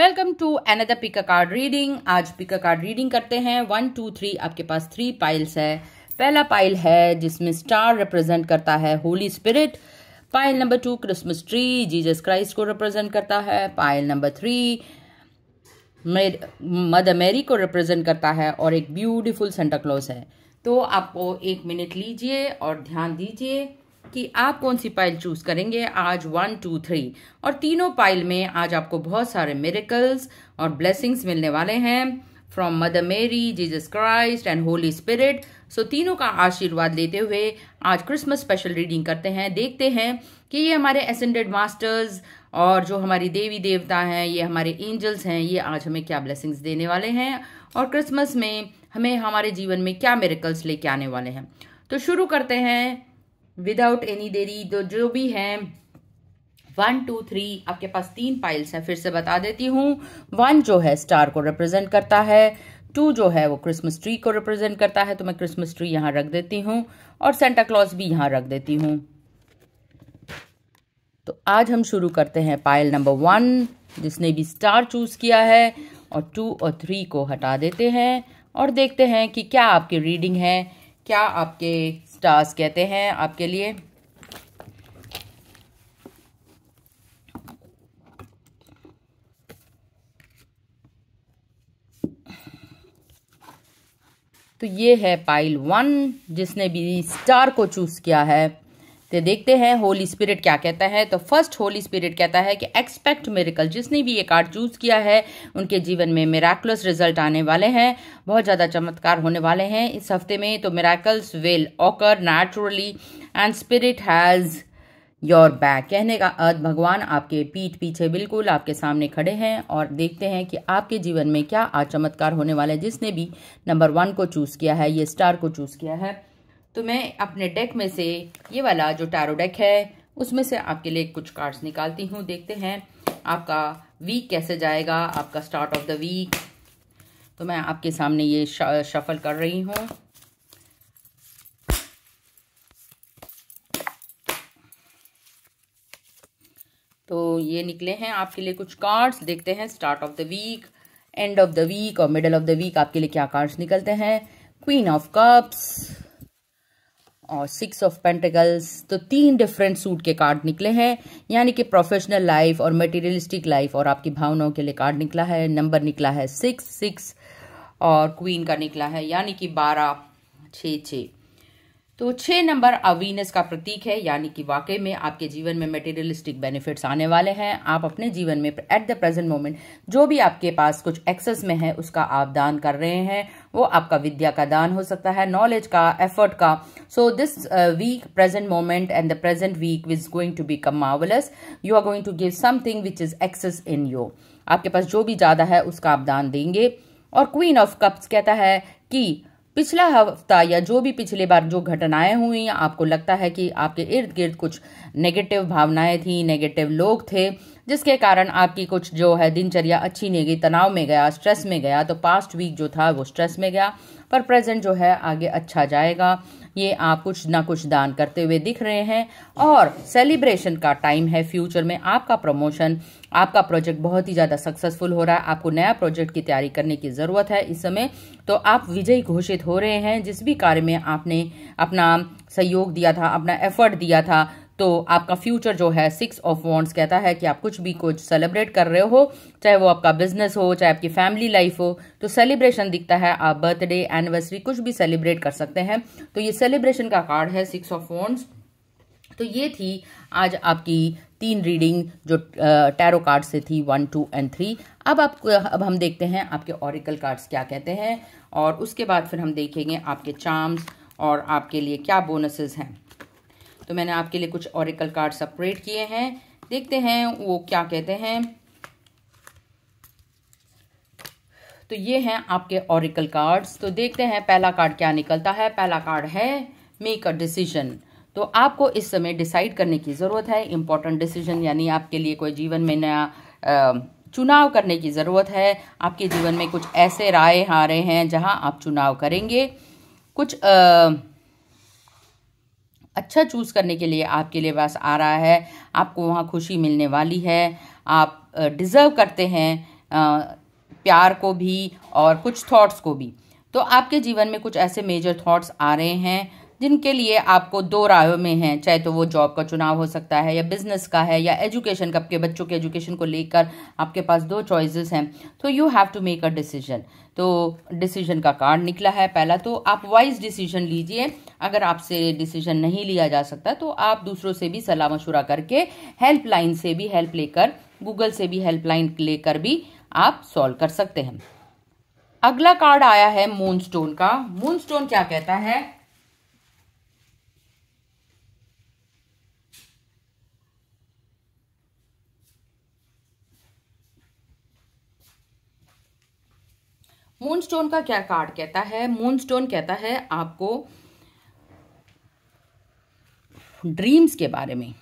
Welcome to another pick a card reading आज pick a card reading करते हैं one two three आपके पास three piles है पहला पाइल है जिसमें स्टार रिप्रेजेंट करता है Holy Spirit pile number two Christmas tree Jesus Christ को रिप्रेजेंट करता है pile number three Mother Mary को रिप्रेजेंट करता है और एक ब्यूटिफुल सेंटा क्लॉज है तो आपको एक मिनट लीजिए और ध्यान दीजिए कि आप कौन सी पाइल चूज करेंगे आज वन टू थ्री और तीनों पाइल में आज आपको बहुत सारे मेरिकल्स और ब्लेसिंग्स मिलने वाले हैं from Mother Mary Jesus Christ and Holy Spirit so तीनों का आशीर्वाद लेते हुए आज क्रिसमस स्पेशल रीडिंग करते हैं देखते हैं कि ये हमारे एसेंडेड मास्टर्स और जो हमारी देवी देवता हैं ये हमारे एंजल्स हैं ये आज हमें क्या ब्लेसिंग्स देने वाले हैं और क्रिसमस में हमें हमारे जीवन में क्या मेरिकल्स लेके आने वाले हैं तो शुरू करते हैं विदाउट एनी देरी तो जो भी है वन टू थ्री आपके पास तीन पाइल्स हैं फिर से बता देती हूँ वन जो है स्टार को रिप्रेजेंट करता है टू जो है वो क्रिसमस ट्री को रिप्रेजेंट करता है तो मैं क्रिसमस ट्री यहाँ रख देती हूँ और सेंटा क्लॉज भी यहाँ रख देती हूँ तो आज हम शुरू करते हैं पाइल नंबर वन जिसने भी स्टार चूज किया है और टू और थ्री को हटा देते हैं और देखते हैं कि क्या आपकी रीडिंग है क्या आपके स्टार्स कहते हैं आपके लिए तो ये है पाइल वन जिसने भी स्टार को चूज़ किया है तो देखते हैं होली स्पिरिट क्या कहता है तो फर्स्ट होली स्पिरिट कहता है कि एक्सपेक्ट मेरिकल जिसने भी ये कार्ड चूज़ किया है उनके जीवन में मेराकुलस रिजल्ट आने वाले हैं बहुत ज़्यादा चमत्कार होने वाले हैं इस हफ्ते में तो miracles will occur naturally and spirit has your back कहने का अर्थ भगवान आपके पीठ पीछे बिल्कुल आपके सामने खड़े हैं और देखते हैं कि आपके जीवन में क्या आज चमत्कार होने वाला है जिसने भी नंबर वन को चूज़ किया है ये स्टार को चूज़ किया है तो मैं अपने डेक में से ये वाला जो टैरो डेक है उसमें से आपके लिए कुछ कार्ड्स निकालती हूँ देखते हैं आपका वीक कैसे जाएगा आपका स्टार्ट ऑफ द वीक तो मैं आपके सामने ये शफल कर रही हूँ तो ये निकले हैं आपके लिए कुछ कार्ड्स देखते हैं start of the week end of the week और मिडल ऑफ द वीक आपके लिए क्या कार्ड्स निकलते हैं क्वीन ऑफ कप्स और सिक्स ऑफ पेंटिकल्स तो तीन डिफरेंट सूट के कार्ड निकले हैं यानी कि प्रोफेशनल लाइफ और मटेरियलिस्टिक लाइफ और आपकी भावनाओं के लिए कार्ड निकला है नंबर निकला है सिक्स सिक्स और क्वीन का निकला है यानी कि बारह छः छः तो छह नंबर अवीनस का प्रतीक है यानी कि वाकई में आपके जीवन में मेटेरियलिस्टिक बेनिफिट्स आने वाले हैं आप अपने जीवन में एट द प्रेजेंट मोमेंट जो भी आपके पास कुछ एक्सेस में है उसका आप दान कर रहे हैं वो आपका विद्या का दान हो सकता है नॉलेज का एफर्ट का so this week present moment and the present week is going to come marvellous you are going to give something which is excess in you आपके पास जो भी ज़्यादा है उसका आप दान देंगे और क्वीन ऑफ कप्स कहता है कि पिछला हफ्ता या जो भी पिछले बार जो घटनाएं हुई आपको लगता है कि आपके इर्द गिर्द कुछ नेगेटिव भावनाएं थी नेगेटिव लोग थे जिसके कारण आपकी कुछ जो है दिनचर्या अच्छी नहीं गई तनाव में गया स्ट्रेस में गया तो पास्ट वीक जो था वो स्ट्रेस में गया पर प्रेजेंट जो है आगे अच्छा जाएगा ये आप कुछ ना कुछ दान करते हुए दिख रहे हैं और सेलिब्रेशन का टाइम है फ्यूचर में आपका प्रमोशन आपका प्रोजेक्ट बहुत ही ज़्यादा सक्सेसफुल हो रहा है आपको नया प्रोजेक्ट की तैयारी करने की ज़रूरत है इस समय तो आप विजयी घोषित हो रहे हैं जिस भी कार्य में आपने अपना सहयोग दिया था अपना एफर्ट दिया था तो आपका फ्यूचर जो है सिक्स ऑफ वॉन्ट्स कहता है कि आप कुछ भी कुछ सेलिब्रेट कर रहे हो चाहे वो आपका बिजनेस हो चाहे आपकी फैमिली लाइफ हो तो सेलिब्रेशन दिखता है आप बर्थडे एनिवर्सरी कुछ भी सेलिब्रेट कर सकते हैं तो ये सेलिब्रेशन का कार्ड है सिक्स ऑफ वॉन्ट्स तो ये थी आज आपकी तीन रीडिंग जो टैरो कार्ड से थी वन टू एंड थ्री अब आप अब हम देखते हैं आपके ऑरिकल कार्ड्स क्या कहते हैं और उसके बाद फिर हम देखेंगे आपके चार्म्स और आपके लिए क्या बोनसेस हैं तो मैंने आपके लिए कुछ औरिकल कार्ड सेपरेट किए हैं देखते हैं वो क्या कहते हैं तो ये हैं आपके ऑरिकल कार्ड्स तो देखते हैं पहला कार्ड क्या निकलता है पहला कार्ड है मेक अ डिसीजन तो आपको इस समय डिसाइड करने की ज़रूरत है इंपॉर्टेंट डिसीजन यानी आपके लिए कोई जीवन में नया चुनाव करने की ज़रूरत है आपके जीवन में कुछ ऐसे राय आ रहे हैं जहां आप चुनाव करेंगे कुछ आ, अच्छा चूज़ करने के लिए आपके लिए पास आ रहा है आपको वहाँ खुशी मिलने वाली है आप डिज़र्व करते हैं प्यार को भी और कुछ थॉट्स को भी तो आपके जीवन में कुछ ऐसे मेजर थॉट्स आ रहे हैं जिनके लिए आपको दो रायों में हैं चाहे तो वो जॉब का चुनाव हो सकता है या बिजनेस का है या एजुकेशन का आपके बच्चों के एजुकेशन को लेकर आपके पास दो चॉइसेस हैं तो you have to make a decision तो डिसीजन का कार्ड निकला है पहला तो आप वाइज डिसीजन लीजिए अगर आपसे डिसीजन नहीं लिया जा सकता तो आप दूसरों से भी सलाह मशुरा करके हेल्पलाइन से भी हेल्प लेकर गूगल से भी हेल्पलाइन लेकर भी आप सॉल्व कर सकते हैं अगला कार्ड आया है मून स्टोन का मून स्टोन क्या कहता है मूनस्टोन का क्या कार्ड कहता है मूनस्टोन कहता है आपको ड्रीम्स के बारे में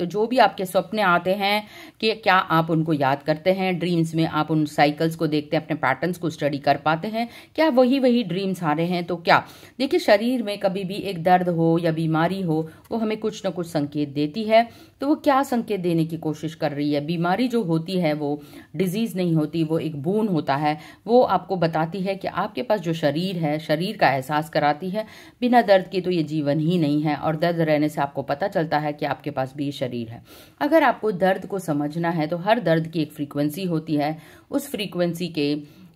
तो जो भी आपके सपने आते हैं कि क्या आप उनको याद करते हैं ड्रीम्स में आप उन साइकिल्स को देखते हैं अपने पैटर्न्स को स्टडी कर पाते हैं क्या वही वही ड्रीम्स आ रहे हैं तो क्या देखिए शरीर में कभी भी एक दर्द हो या बीमारी हो वो हमें कुछ ना कुछ संकेत देती है तो वो क्या संकेत देने की कोशिश कर रही है बीमारी जो होती है वो डिजीज़ नहीं होती वो एक बून होता है वो आपको बताती है कि आपके पास जो शरीर है शरीर का एहसास कराती है बिना दर्द के तो ये जीवन ही नहीं है और दर्द रहने से आपको पता चलता है कि आपके पास भी शरीर शरीर है अगर आपको दर्द को समझना है तो हर दर्द की एक फ्रीक्वेंसी होती है उस फ्रीक्वेंसी के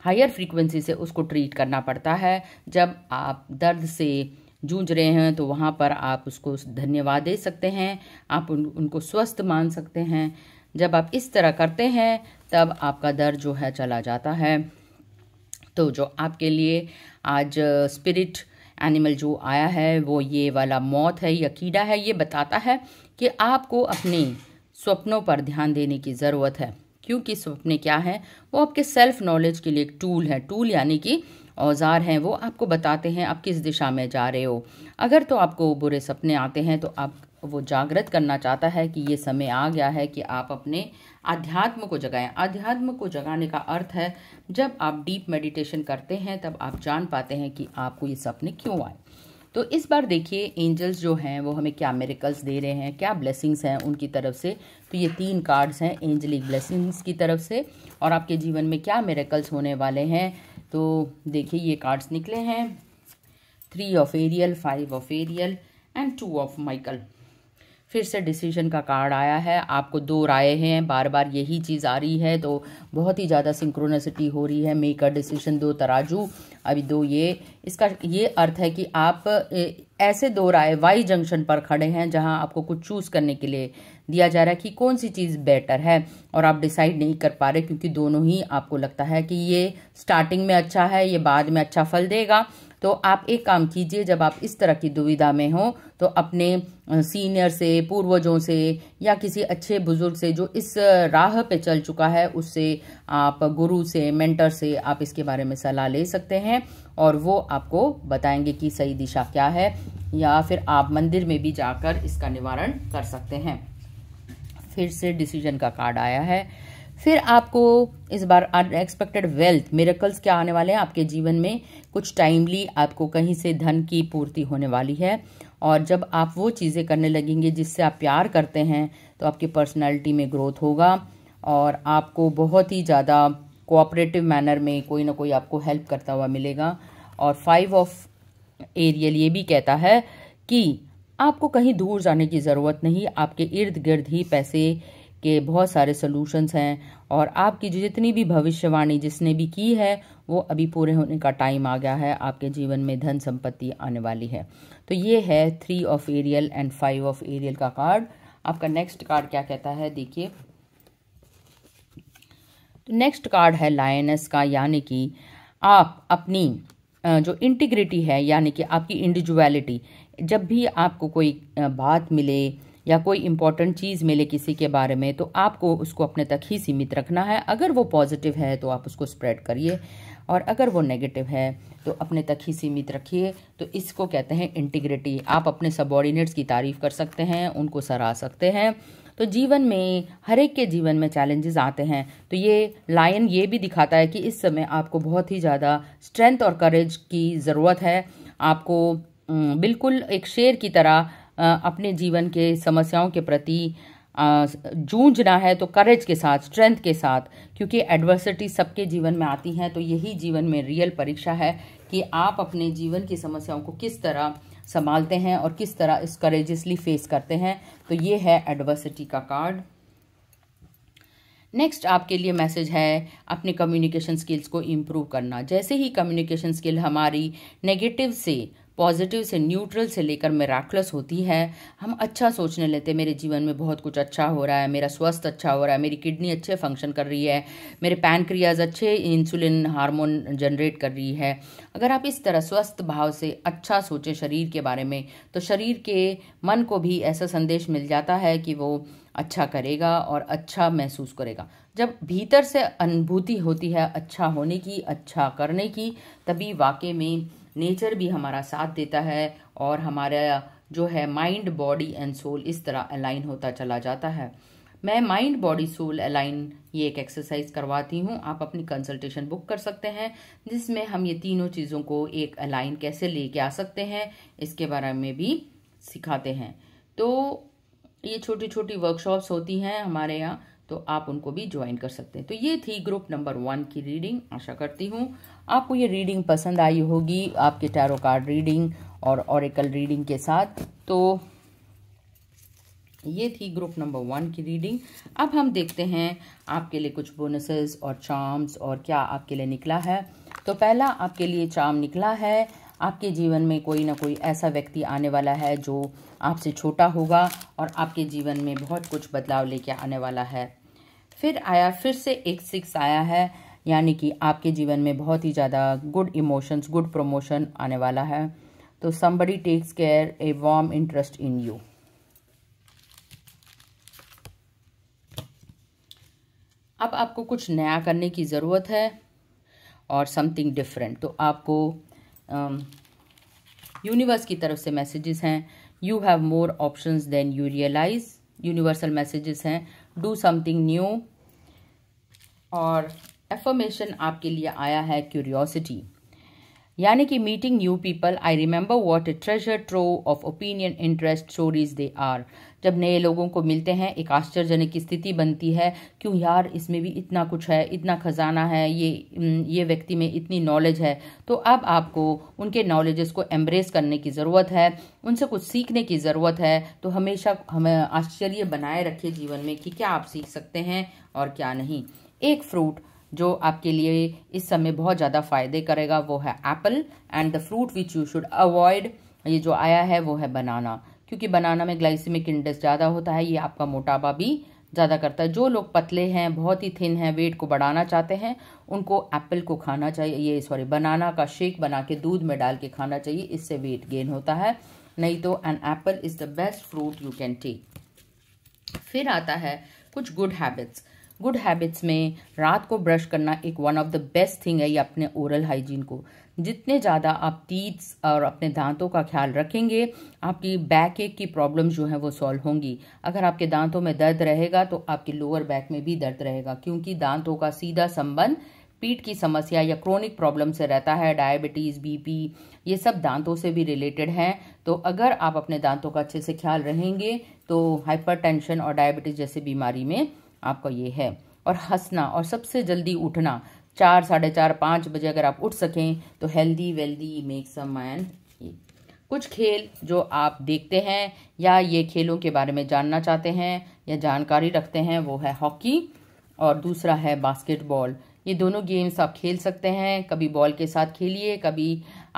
हायर फ्रीक्वेंसी से उसको ट्रीट करना पड़ता है जब आप दर्द से जूझ रहे हैं तो वहाँ पर आप उसको धन्यवाद दे सकते हैं आप उन, उनको स्वस्थ मान सकते हैं जब आप इस तरह करते हैं तब आपका दर्द जो है चला जाता है तो जो आपके लिए आज स्पिरिट एनिमल जो आया है वो ये वाला मौत है या कीड़ा है ये बताता है कि आपको अपने स्वप्नों पर ध्यान देने की ज़रूरत है क्योंकि सपने क्या हैं वो आपके सेल्फ नॉलेज के लिए एक टूल है टूल यानी कि औजार हैं वो आपको बताते हैं आप किस दिशा में जा रहे हो अगर तो आपको बुरे सपने आते हैं तो आप वो जागृत करना चाहता है कि ये समय आ गया है कि आप अपने आध्यात्म को जगाएं आध्यात्म को जगाने का अर्थ है जब आप डीप मेडिटेशन करते हैं तब आप जान पाते हैं कि आपको ये सपने क्यों आए तो इस बार देखिए एंजल्स जो हैं वो हमें क्या मेरिकल्स दे रहे हैं क्या ब्लेसिंग्स हैं उनकी तरफ से तो ये तीन कार्ड्स हैं एंजलिक ब्लेसिंग्स की तरफ से और आपके जीवन में क्या मेरिकल्स होने वाले हैं तो देखिए ये कार्ड्स निकले हैं three of Ariel five of Ariel and two of Michael फिर से डिसीजन का कार्ड आया है आपको दो राय हैं बार बार यही चीज़ आ रही है तो बहुत ही ज़्यादा सिंक्रोनसिटी हो रही है मेक अ डिसीजन दो तराजू अभी दो ये इसका ये अर्थ है कि आप ऐसे दो राय वाई जंक्शन पर खड़े हैं जहां आपको कुछ चूज़ करने के लिए दिया जा रहा है कि कौन सी चीज़ बेटर है और आप डिसाइड नहीं कर पा रहे क्योंकि दोनों ही आपको लगता है कि ये स्टार्टिंग में अच्छा है ये बाद में अच्छा फल देगा तो आप एक काम कीजिए जब आप इस तरह की दुविधा में हो तो अपने सीनियर से पूर्वजों से या किसी अच्छे बुजुर्ग से जो इस राह पे चल चुका है उससे आप गुरु से मेंटर से आप इसके बारे में सलाह ले सकते हैं और वो आपको बताएंगे कि सही दिशा क्या है या फिर आप मंदिर में भी जाकर इसका निवारण कर सकते हैं फिर से डिसीजन का कार्ड आया है फिर आपको इस बार अनएक्सपेक्टेड वेल्थ मेरेकल्स क्या आने वाले हैं आपके जीवन में कुछ टाइमली आपको कहीं से धन की पूर्ति होने वाली है और जब आप वो चीज़ें करने लगेंगे जिससे आप प्यार करते हैं तो आपकी पर्सनैलिटी में ग्रोथ होगा और आपको बहुत ही ज़्यादा कोऑपरेटिव मैनर में कोई ना कोई आपको हेल्प करता हुआ मिलेगा और फाइव ऑफ एरियल ये भी कहता है कि आपको कहीं दूर जाने की ज़रूरत नहीं आपके इर्द गिर्द ही पैसे के बहुत सारे सोल्यूशंस हैं और आपकी जो जितनी भी भविष्यवाणी जिसने भी की है वो अभी पूरे होने का टाइम आ गया है आपके जीवन में धन संपत्ति आने वाली है तो ये है three of Ariel and five of Ariel का कार्ड आपका नेक्स्ट कार्ड क्या कहता है देखिए तो नेक्स्ट कार्ड है लायनस का यानी कि आप अपनी जो इंटीग्रिटी है यानी कि आपकी इंडिविजुअलिटी जब भी आपको कोई बात मिले या कोई इंपॉर्टेंट चीज़ मिले किसी के बारे में तो आपको उसको अपने तक ही सीमित रखना है अगर वो पॉजिटिव है तो आप उसको स्प्रेड करिए और अगर वो नेगेटिव है तो अपने तक ही सीमित रखिए तो इसको कहते हैं इंटीग्रिटी आप अपने सबॉर्डिनेट्स की तारीफ़ कर सकते हैं उनको सराह सकते हैं तो जीवन में हर एक के जीवन में चैलेंजेस आते हैं तो ये लायन ये भी दिखाता है कि इस समय आपको बहुत ही ज़्यादा स्ट्रेंथ और करेज की ज़रूरत है आपको बिल्कुल एक शेर की तरह अपने जीवन के समस्याओं के प्रति जूझना है तो करेज के साथ स्ट्रेंथ के साथ क्योंकि एडवर्सिटी सबके जीवन में आती हैं तो यही जीवन में रियल परीक्षा है कि आप अपने जीवन की समस्याओं को किस तरह संभालते हैं और किस तरह इस करेजियसली फेस करते हैं तो ये है एडवर्सिटी का कार्ड नेक्स्ट आपके लिए मैसेज है अपने कम्युनिकेशन स्किल्स को इम्प्रूव करना जैसे ही कम्युनिकेशन स्किल हमारी नेगेटिव से पॉजिटिव से न्यूट्रल से लेकर मेराकुलस होती है हम अच्छा सोचने लेते हैं मेरे जीवन में बहुत कुछ अच्छा हो रहा है मेरा स्वस्थ अच्छा हो रहा है मेरी किडनी अच्छे फंक्शन कर रही है मेरे पैनक्रियाज अच्छे इंसुलिन हार्मोन जनरेट कर रही है अगर आप इस तरह स्वस्थ भाव से अच्छा सोचें शरीर के बारे में तो शरीर के मन को भी ऐसा संदेश मिल जाता है कि वो अच्छा करेगा और अच्छा महसूस करेगा जब भीतर से अनुभूति होती है अच्छा होने की अच्छा करने की तभी वाकई में नेचर भी हमारा साथ देता है और हमारा जो है माइंड बॉडी एंड सोल इस तरह अलाइन होता चला जाता है मैं माइंड बॉडी सोल अलाइन ये एक एक्सरसाइज करवाती हूँ आप अपनी कंसल्टेशन बुक कर सकते हैं जिसमें हम ये तीनों चीज़ों को एक अलाइन कैसे लेके आ सकते हैं इसके बारे में भी सिखाते हैं तो ये छोटी छोटी वर्कशॉप्स होती हैं हमारे यहाँ तो आप उनको भी ज्वाइन कर सकते हैं तो ये थी ग्रुप नंबर वन की रीडिंग आशा करती हूँ आपको ये रीडिंग पसंद आई होगी आपके टैरो कार्ड रीडिंग और ऑरिकल रीडिंग के साथ तो ये थी ग्रुप नंबर वन की रीडिंग अब हम देखते हैं आपके लिए कुछ बोनसेस और चार्म्स और क्या आपके लिए निकला है तो पहला आपके लिए चार्म निकला है आपके जीवन में कोई ना कोई ऐसा व्यक्ति आने वाला है जो आपसे छोटा होगा और आपके जीवन में बहुत कुछ बदलाव लेके आने वाला है फिर आया फिर से एक सिक्स आया है यानी कि आपके जीवन में बहुत ही ज़्यादा गुड इमोशंस गुड प्रमोशन आने वाला है तो somebody takes care a warm interest in you अब आपको कुछ नया करने की ज़रूरत है और समथिंग डिफरेंट तो आपको यूनिवर्स um, की तरफ से मैसेजेस हैं you have more options than you realise universal messages हैं डू समथिंग न्यू और एफर्मेशन आपके लिए आया है क्यूरियोसिटी यानी कि meeting new people I remember what a treasure trove of opinion interest stories they are जब नए लोगों को मिलते हैं एक आश्चर्यजनक स्थिति बनती है क्यों यार इसमें भी इतना कुछ है इतना खजाना है ये ये व्यक्ति में इतनी नॉलेज है तो अब आपको उनके नॉलेजेस को एम्ब्रेस करने की ज़रूरत है उनसे कुछ सीखने की ज़रूरत है तो हमेशा हमें आश्चर्य बनाए रखिए जीवन में कि क्या आप सीख सकते हैं और क्या नहीं एक फ्रूट जो आपके लिए इस समय बहुत ज़्यादा फायदे करेगा वो है apple and the fruit which you should avoid ये जो आया है वो है बनाना क्योंकि बनाना में ग्लाइसिमिक इंडेक्स ज़्यादा होता है ये आपका मोटापा भी ज़्यादा करता है जो लोग पतले हैं बहुत ही थिन हैं वेट को बढ़ाना चाहते हैं उनको एप्पल को खाना चाहिए ये सॉरी बनाना का शेक बना के दूध में डाल के खाना चाहिए इससे वेट गेन होता है नहीं तो an apple is the best fruit you can take फिर आता है कुछ गुड हैबिट्स गुड हैबिट्स में रात को ब्रश करना एक one of the best thing है ये अपने ओरल हाइजीन को जितने ज़्यादा आप टीथ्स और अपने दांतों का ख्याल रखेंगे आपकी बैक एक की प्रॉब्लम जो है वो सॉल्व होंगी अगर आपके दांतों में दर्द रहेगा तो आपके लोअर बैक में भी दर्द रहेगा क्योंकि दांतों का सीधा संबंध पीठ की समस्या या क्रोनिक प्रॉब्लम से रहता है डायबिटीज़ बीपी ये सब दांतों से भी रिलेटेड हैं तो अगर आप अपने दांतों का अच्छे से ख्याल रहेंगे तो हाइपरटेंशन और डायबिटीज़ जैसी बीमारी में आपका ये है और हंसना और सबसे जल्दी उठना चार साढ़े चार पाँच बजे अगर आप उठ सकें तो healthy wealthy makes a man कुछ खेल जो आप देखते हैं या ये खेलों के बारे में जानना चाहते हैं या जानकारी रखते हैं वो है हॉकी और दूसरा है बास्केटबॉल ये दोनों गेम्स आप खेल सकते हैं कभी बॉल के साथ खेलिए कभी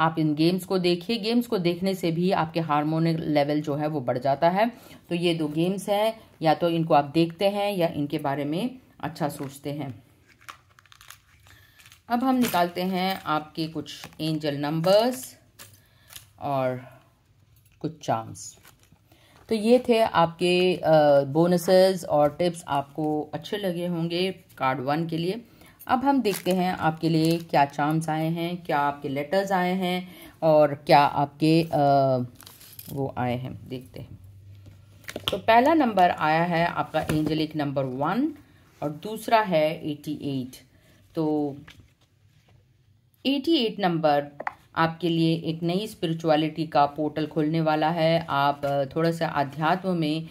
आप इन गेम्स को देखिए गेम्स को देखने से भी आपके हार्मोनिक लेवल जो है वो बढ़ जाता है तो ये दो गेम्स हैं या तो इनको आप देखते हैं या इनके बारे में अच्छा सोचते हैं अब हम निकालते हैं आपके कुछ एंजल नंबर्स और कुछ चार्म्स तो ये थे आपके बोनसेस और टिप्स आपको अच्छे लगे होंगे कार्ड वन के लिए अब हम देखते हैं आपके लिए क्या चार्म्स आए हैं क्या आपके लेटर्स आए हैं और क्या आपके आ, वो आए हैं देखते हैं तो पहला नंबर आया है आपका एंजलिक नंबर वन और दूसरा है एटी एट तो एटी एट नंबर आपके लिए एक नई स्पिरिचुअलिटी का पोर्टल खोलने वाला है आप थोड़ा सा अध्यात्म में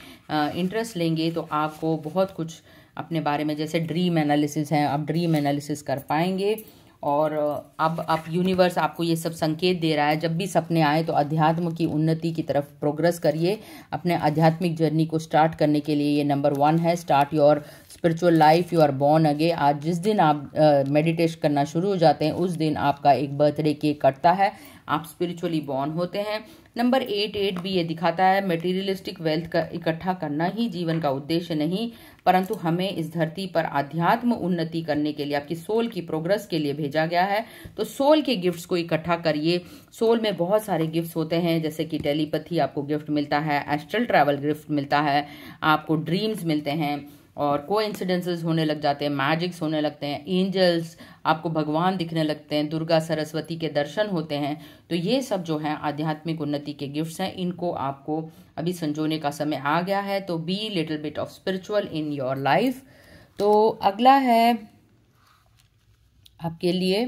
इंटरेस्ट लेंगे तो आपको बहुत कुछ अपने बारे में जैसे ड्रीम एनालिसिस है आप ड्रीम एनालिसिस कर पाएंगे और अब आप यूनिवर्स आपको ये सब संकेत दे रहा है जब भी सपने आए तो अध्यात्म की उन्नति की तरफ प्रोग्रेस करिए अपने आध्यात्मिक जर्नी को स्टार्ट करने के लिए ये नंबर वन है start your spiritual life you are born again आज जिस दिन आप मेडिटेशन करना शुरू हो जाते हैं उस दिन आपका एक बर्थडे केक कटता है आप स्पिरिचुअली बॉर्न होते हैं नंबर एट एट भी ये दिखाता है मेटीरियलिस्टिक वेल्थ का इकट्ठा करना ही जीवन का उद्देश्य नहीं परंतु हमें इस धरती पर आध्यात्म उन्नति करने के लिए आपकी सोल की प्रोग्रेस के लिए भेजा गया है तो सोल के गिफ्ट्स को इकट्ठा करिए सोल में बहुत सारे गिफ्ट्स होते हैं जैसे कि टेलीपैथी आपको गिफ्ट मिलता है एस्ट्रल ट्रैवल गिफ्ट मिलता है आपको ड्रीम्स मिलते हैं और को होने लग जाते हैं मैजिक्स होने लगते हैं एंजल्स आपको भगवान दिखने लगते हैं दुर्गा सरस्वती के दर्शन होते हैं तो ये सब जो है आध्यात्मिक उन्नति के गिफ्ट्स हैं इनको आपको अभी संजोने का समय आ गया है तो be little bit of spiritual in your life तो अगला है आपके लिए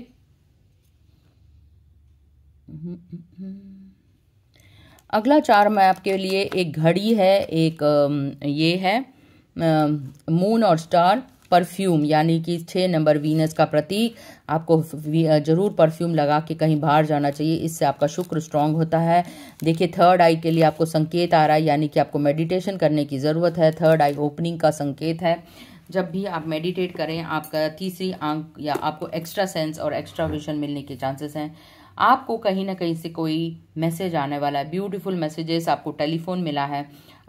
अगला चार मैं आपके लिए एक घड़ी है एक ये है मून और स्टार परफ्यूम यानी कि छः नंबर वीनस का प्रतीक आपको जरूर परफ्यूम लगा के कहीं बाहर जाना चाहिए इससे आपका शुक्र स्ट्रांग होता है देखिए थर्ड आई के लिए आपको संकेत आ रहा है यानी कि आपको मेडिटेशन करने की ज़रूरत है थर्ड आई ओपनिंग का संकेत है जब भी आप मेडिटेट करें आपका तीसरी आंख या आपको एक्स्ट्रा सेंस और एक्स्ट्रा विजन मिलने के चांसेस हैं आपको कहीं ना कहीं से कोई मैसेज आने वाला है ब्यूटीफुल मैसेजेस आपको टेलीफोन मिला है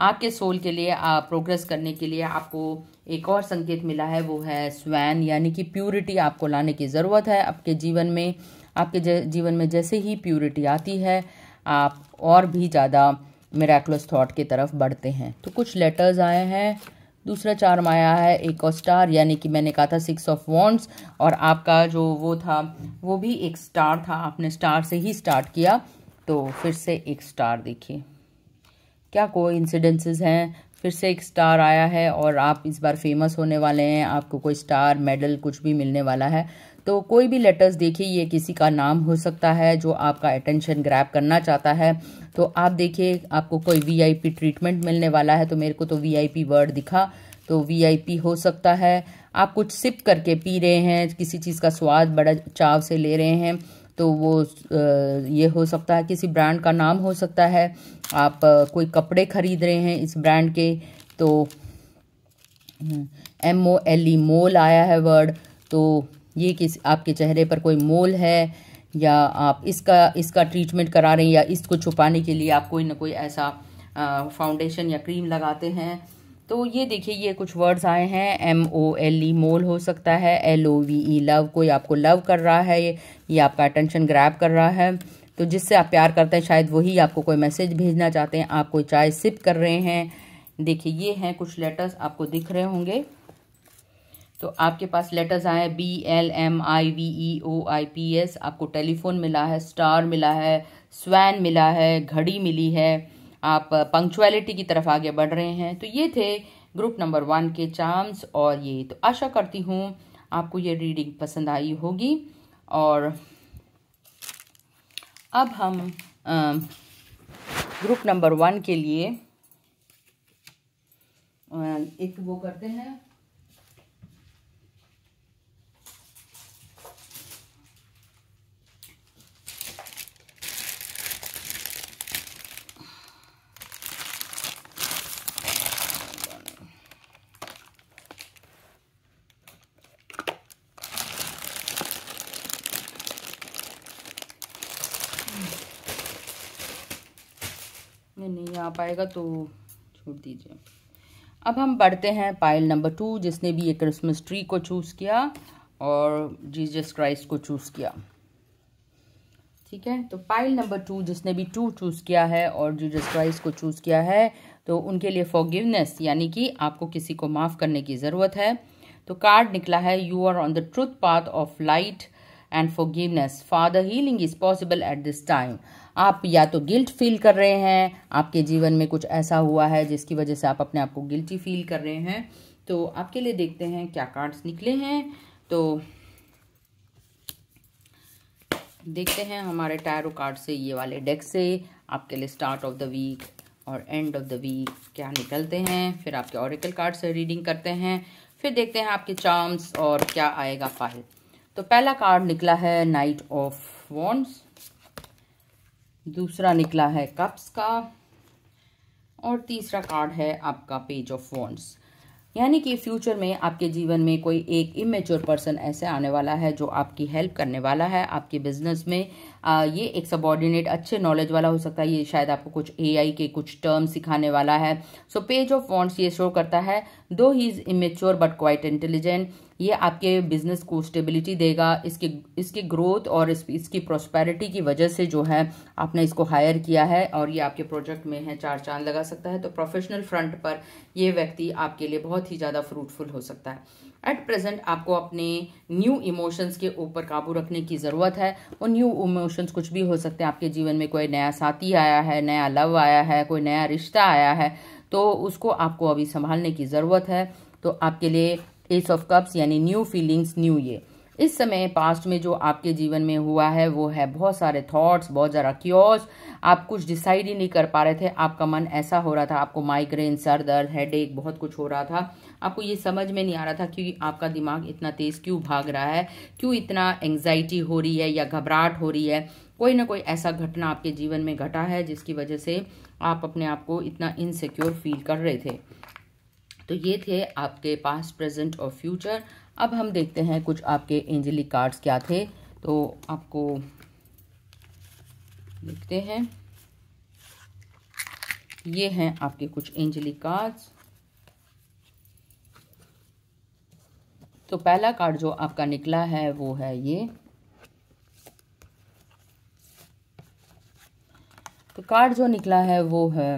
आपके सोल के लिए प्रोग्रेस करने के लिए आपको एक और संकेत मिला है वो है स्वैन यानी कि प्यूरिटी आपको लाने की ज़रूरत है आपके जीवन में आपके जीवन में जैसे ही प्यूरिटी आती है आप और भी ज़्यादा मेराकुलस थॉट की तरफ बढ़ते हैं तो कुछ लेटर्स आए हैं दूसरा चार माया है एक और स्टार यानी कि मैंने कहा था सिक्स ऑफ वॉन्ट्स और आपका जो वो था वो भी एक स्टार था आपने स्टार से ही स्टार्ट किया तो फिर से एक स्टार देखिए क्या को इंसिडेंसेज हैं फिर से एक स्टार आया है और आप इस बार फेमस होने वाले हैं आपको कोई स्टार मेडल कुछ भी मिलने वाला है तो कोई भी लेटर्स देखिए ये किसी का नाम हो सकता है जो आपका अटेंशन ग्रैप करना चाहता है तो आप देखिए आपको कोई वीआईपी ट्रीटमेंट मिलने वाला है तो मेरे को तो वीआईपी वर्ड दिखा तो वीआईपी हो सकता है आप कुछ सिप करके पी रहे हैं किसी चीज़ का स्वाद बड़ा चाव से ले रहे हैं तो वो ये हो सकता है किसी ब्रांड का नाम हो सकता है आप कोई कपड़े ख़रीद रहे हैं इस ब्रांड के तो एम ओ एल ई मोल आया है वर्ड तो ये किस आपके चेहरे पर कोई मोल है या आप इसका इसका ट्रीटमेंट करा रहे हैं या इसको छुपाने के लिए आप कोई ना कोई ऐसा फाउंडेशन या क्रीम लगाते हैं तो ये देखिए ये कुछ वर्ड्स आए हैं एम ओ एल ई मोल हो सकता है L O V E love कोई आपको लव कर रहा है ये आपका अटेंशन ग्रैब कर रहा है तो जिससे आप प्यार करते हैं शायद वही आपको कोई मैसेज भेजना चाहते हैं आप कोई चाय सिप कर रहे हैं देखिए ये हैं कुछ लेटर्स आपको दिख रहे होंगे तो आपके पास लेटर्स आए B L M I V E O I P S आपको टेलीफोन मिला है स्टार मिला है स्वैन मिला है घड़ी मिली है आप पंक्चुअलिटी की तरफ आगे बढ़ रहे हैं तो ये थे ग्रुप नंबर वन के चांस और ये तो आशा करती हूँ आपको ये रीडिंग पसंद आई होगी और अब हम ग्रुप नंबर वन के लिए एक वो करते हैं आ पाएगा तो छोड़ दीजिए अब हम बढ़ते हैं पायल नंबर टू जिसने भी ये क्रिसमस ट्री को चूज़ किया और जीसस क्राइस्ट को चूज़ किया ठीक है तो पाइल नंबर टू जिसने भी टू चूज़ किया है और जीसस क्राइस्ट को चूज़ किया है तो उनके लिए फॉरगिवनेस यानी कि आपको किसी को माफ़ करने की ज़रूरत है तो कार्ड निकला है you are on the truth path of light and forgiveness father healing is possible at this time आप या तो गिल्ट फील कर रहे हैं आपके जीवन में कुछ ऐसा हुआ है जिसकी वजह से आप अपने आप को गिल्टी फील कर रहे हैं तो आपके लिए देखते हैं क्या कार्ड्स निकले हैं तो देखते हैं हमारे टायरो कार्ड से ये वाले डेक से आपके लिए स्टार्ट ऑफ द वीक और एंड ऑफ द वीक क्या निकलते हैं फिर आपके ऑरिकल कार्ड से रीडिंग करते हैं फिर देखते हैं आपके चार्म्स और क्या आएगा फाइल तो पहला कार्ड निकला है नाइट ऑफ वॉन्ट्स दूसरा निकला है कप्स का और तीसरा कार्ड है आपका पेज ऑफ वॉन्ट्स यानी कि फ्यूचर में आपके जीवन में कोई एक इमेच्योर पर्सन ऐसे आने वाला है जो आपकी हेल्प करने वाला है आपके बिजनेस में आ, ये एक सबॉर्डिनेट अच्छे नॉलेज वाला हो सकता है ये शायद आपको कुछ ए के कुछ टर्म सिखाने वाला है सो पेज ऑफ वॉन्ट्स ये शो करता है though he is immature but quite intelligent ये आपके बिजनेस को स्टेबिलिटी देगा इसके इसकी ग्रोथ और इस, इसकी प्रोस्पेरिटी की वजह से जो है आपने इसको हायर किया है और ये आपके प्रोजेक्ट में है चार चांद लगा सकता है तो प्रोफेशनल फ्रंट पर ये व्यक्ति आपके लिए बहुत ही ज़्यादा फ्रूटफुल हो सकता है एट प्रेजेंट आपको अपने न्यू इमोशंस के ऊपर काबू रखने की ज़रूरत है और न्यू इमोशंस कुछ भी हो सकते हैं आपके जीवन में कोई नया साथी आया है नया लव आया है कोई नया रिश्ता आया है तो उसको आपको अभी संभालने की ज़रूरत है तो आपके लिए एस ऑफ कप्स यानी न्यू फीलिंग्स न्यू ये इस समय पास्ट में जो आपके जीवन में हुआ है वो है बहुत सारे थॉट्स बहुत ज़रा क्योर्स आप कुछ डिसाइड ही नहीं कर पा रहे थे आपका मन ऐसा हो रहा था आपको माइग्रेन सर दर्द हेड एक बहुत कुछ हो रहा था आपको ये समझ में नहीं आ रहा था क्योंकि आपका दिमाग इतना तेज़ क्यों भाग रहा है क्यों इतना एंग्जाइटी हो रही है या घबराहट हो रही है कोई ना कोई ऐसा घटना आपके जीवन में घटा है जिसकी वजह से आप अपने आप को इतना इनसिक्योर फील कर रहे थे तो ये थे आपके पास प्रेजेंट और फ्यूचर अब हम देखते हैं कुछ आपके एंजली कार्ड्स क्या थे तो आपको देखते हैं ये हैं आपके कुछ एंजली कार्ड्स तो पहला कार्ड जो आपका निकला है वो है ये तो कार्ड जो निकला है वो है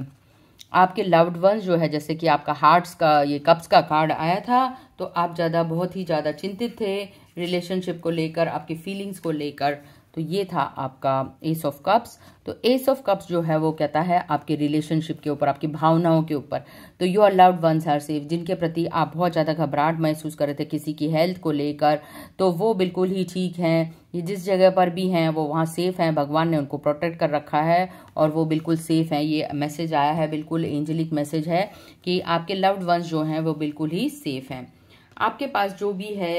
आपके लव्ड वंस जो है जैसे कि आपका हार्ट्स का ये कप्स का कार्ड आया था तो आप ज़्यादा बहुत ही ज़्यादा चिंतित थे रिलेशनशिप को लेकर आपकी फीलिंग्स को लेकर तो ये था आपका एस ऑफ कप्स तो एस ऑफ कप्स जो है वो कहता है आपके रिलेशनशिप के ऊपर आपकी भावनाओं के ऊपर तो your loved ones are safe जिनके प्रति आप बहुत ज़्यादा घबराहट महसूस कर रहे थे किसी की हेल्थ को लेकर तो वो बिल्कुल ही ठीक हैं ये जिस जगह पर भी हैं वो वहाँ सेफ़ हैं भगवान ने उनको प्रोटेक्ट कर रखा है और वो बिल्कुल सेफ़ हैं ये मैसेज आया है बिल्कुल एंजलिक मैसेज है कि आपके लव्ड वंस जो हैं वो बिल्कुल ही सेफ़ हैं आपके पास जो भी है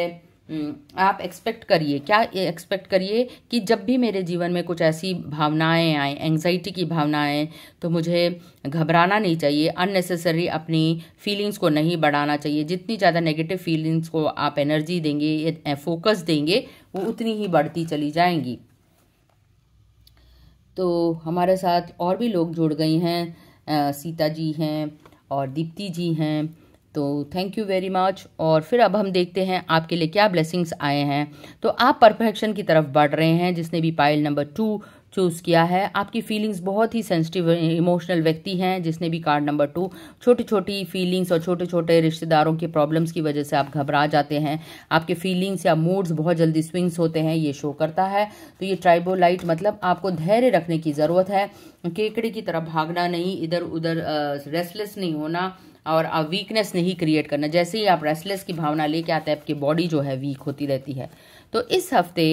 हम्म, आप एक्सपेक्ट करिए क्या एक्सपेक्ट करिए कि जब भी मेरे जीवन में कुछ ऐसी भावनाएं आएँ एंग्जाइटी की भावनाएं तो मुझे घबराना नहीं चाहिए अननेसेसरी अपनी फीलिंग्स को नहीं बढ़ाना चाहिए जितनी ज़्यादा नेगेटिव फीलिंग्स को आप एनर्जी देंगे फोकस देंगे वो उतनी ही बढ़ती चली जाएंगी तो हमारे साथ और भी लोग जुड़ गई हैं सीता जी हैं और दीप्ति जी हैं तो थैंक यू वेरी मच और फिर अब हम देखते हैं आपके लिए क्या ब्लेसिंग्स आए हैं तो आप परफेक्शन की तरफ बढ़ रहे हैं जिसने भी पाइल नंबर टू चूज़ किया है आपकी फीलिंग्स बहुत ही सेंसिटिव इमोशनल व्यक्ति हैं जिसने भी कार्ड नंबर टू छोटी छोटी फीलिंग्स और छोटे छोटे रिश्तेदारों के प्रॉब्लम्स की वजह से आप घबरा जाते हैं आपके फीलिंग्स या मूड्स बहुत जल्दी स्विंग्स होते हैं ये शो करता है तो ये ट्राइबोलाइट मतलब आपको धैर्य रखने की ज़रूरत है केकड़े की तरफ भागना नहीं इधर उधर रेस्टलेस नहीं होना और वीकनेस नहीं क्रिएट करना जैसे ही आप रेस्टलेस की भावना लेके आते हैं आपकी बॉडी जो है वीक होती रहती है तो इस हफ्ते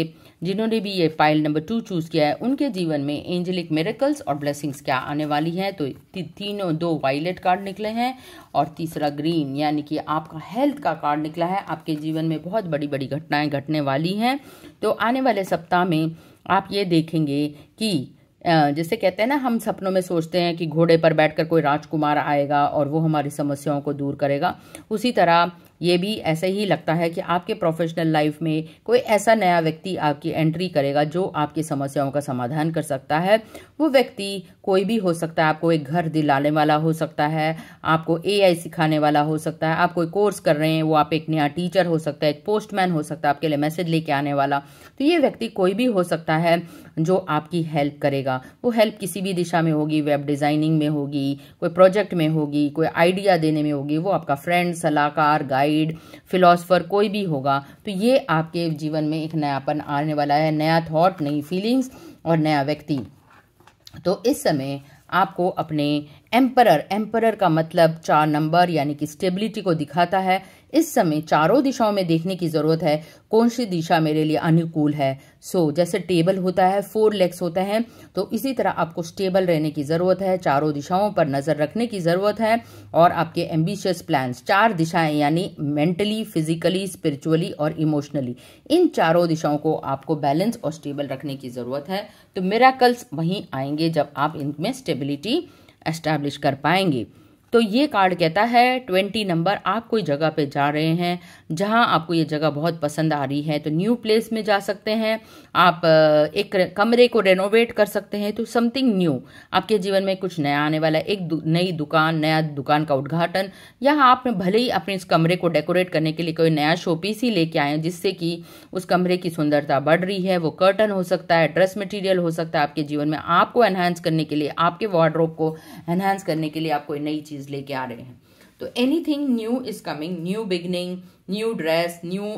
जिन्होंने भी ये पाइल नंबर टू चूज़ किया है उनके जीवन में एंजेलिक मेरेकल्स और ब्लेसिंग्स क्या आने वाली हैं तो ती, तीनों दो वायलेट कार्ड निकले हैं और तीसरा ग्रीन यानी कि आपका हेल्थ का कार्ड निकला है आपके जीवन में बहुत बड़ी बड़ी घटनाएं घटने वाली हैं तो आने वाले सप्ताह में आप ये देखेंगे कि जैसे कहते हैं ना हम सपनों में सोचते हैं कि घोड़े पर बैठकर कोई राजकुमार आएगा और वो हमारी समस्याओं को दूर करेगा उसी तरह ये भी ऐसे ही लगता है कि आपके प्रोफेशनल लाइफ में कोई ऐसा नया व्यक्ति आपकी एंट्री करेगा जो आपकी समस्याओं का समाधान कर सकता है वो व्यक्ति कोई भी हो सकता है आपको एक घर दिलाने वाला हो सकता है आपको एआई सिखाने वाला हो सकता है आप कोई कोर्स कर रहे हैं वो आप एक नया टीचर हो सकता है एक पोस्टमैन हो सकता है आपके लिए मैसेज लेके आने वाला तो ये व्यक्ति कोई भी हो सकता है जो आपकी हेल्प करेगा वो हेल्प किसी भी दिशा में होगी वेब डिज़ाइनिंग में होगी कोई प्रोजेक्ट में होगी कोई आइडिया देने में होगी वो आपका फ्रेंड सलाहकार गाइड फिलोसफर कोई भी होगा तो ये आपके जीवन में एक नयापन आने वाला है नया थॉट नई फीलिंग्स और नया व्यक्ति तो इस समय आपको अपने एम्परर एम्परर का मतलब चार नंबर यानी कि स्टेबिलिटी को दिखाता है इस समय चारों दिशाओं में देखने की ज़रूरत है कौन सी दिशा मेरे लिए अनुकूल है सो so, जैसे टेबल होता है फोर लेग्स होते हैं तो इसी तरह आपको स्टेबल रहने की ज़रूरत है चारों दिशाओं पर नज़र रखने की ज़रूरत है और आपके एम्बिशियस प्लान्स चार दिशाएं यानी मेंटली फिजिकली स्पिरिचुअली और इमोशनली इन चारों दिशाओं को आपको बैलेंस और स्टेबल रखने की ज़रूरत है तो मेरा वहीं आएंगे जब आप इनमें स्टेबिलिटी एस्टैब्लिश कर पाएंगे तो ये कार्ड कहता है ट्वेंटी नंबर आप कोई जगह पे जा रहे हैं जहाँ आपको ये जगह बहुत पसंद आ रही है तो न्यू प्लेस में जा सकते हैं आप एक कमरे को रेनोवेट कर सकते हैं तो समथिंग न्यू आपके जीवन में कुछ नया आने वाला है एक दु, नई दुकान नया दुकान का उद्घाटन या आप भले ही अपने इस कमरे को डेकोरेट करने के लिए कोई नया शोपीस ही लेके आए जिससे कि उस कमरे की सुंदरता बढ़ रही है वो कर्टन हो सकता है ड्रेस मटेरियल हो सकता है आपके जीवन में आपको एनहांस करने के लिए आपके वार्ड्रोब को एनहांस करने के लिए आप कोई नई चीज़ चीज़ लेके आ रहे हैं तो anything new is coming new beginning new dress new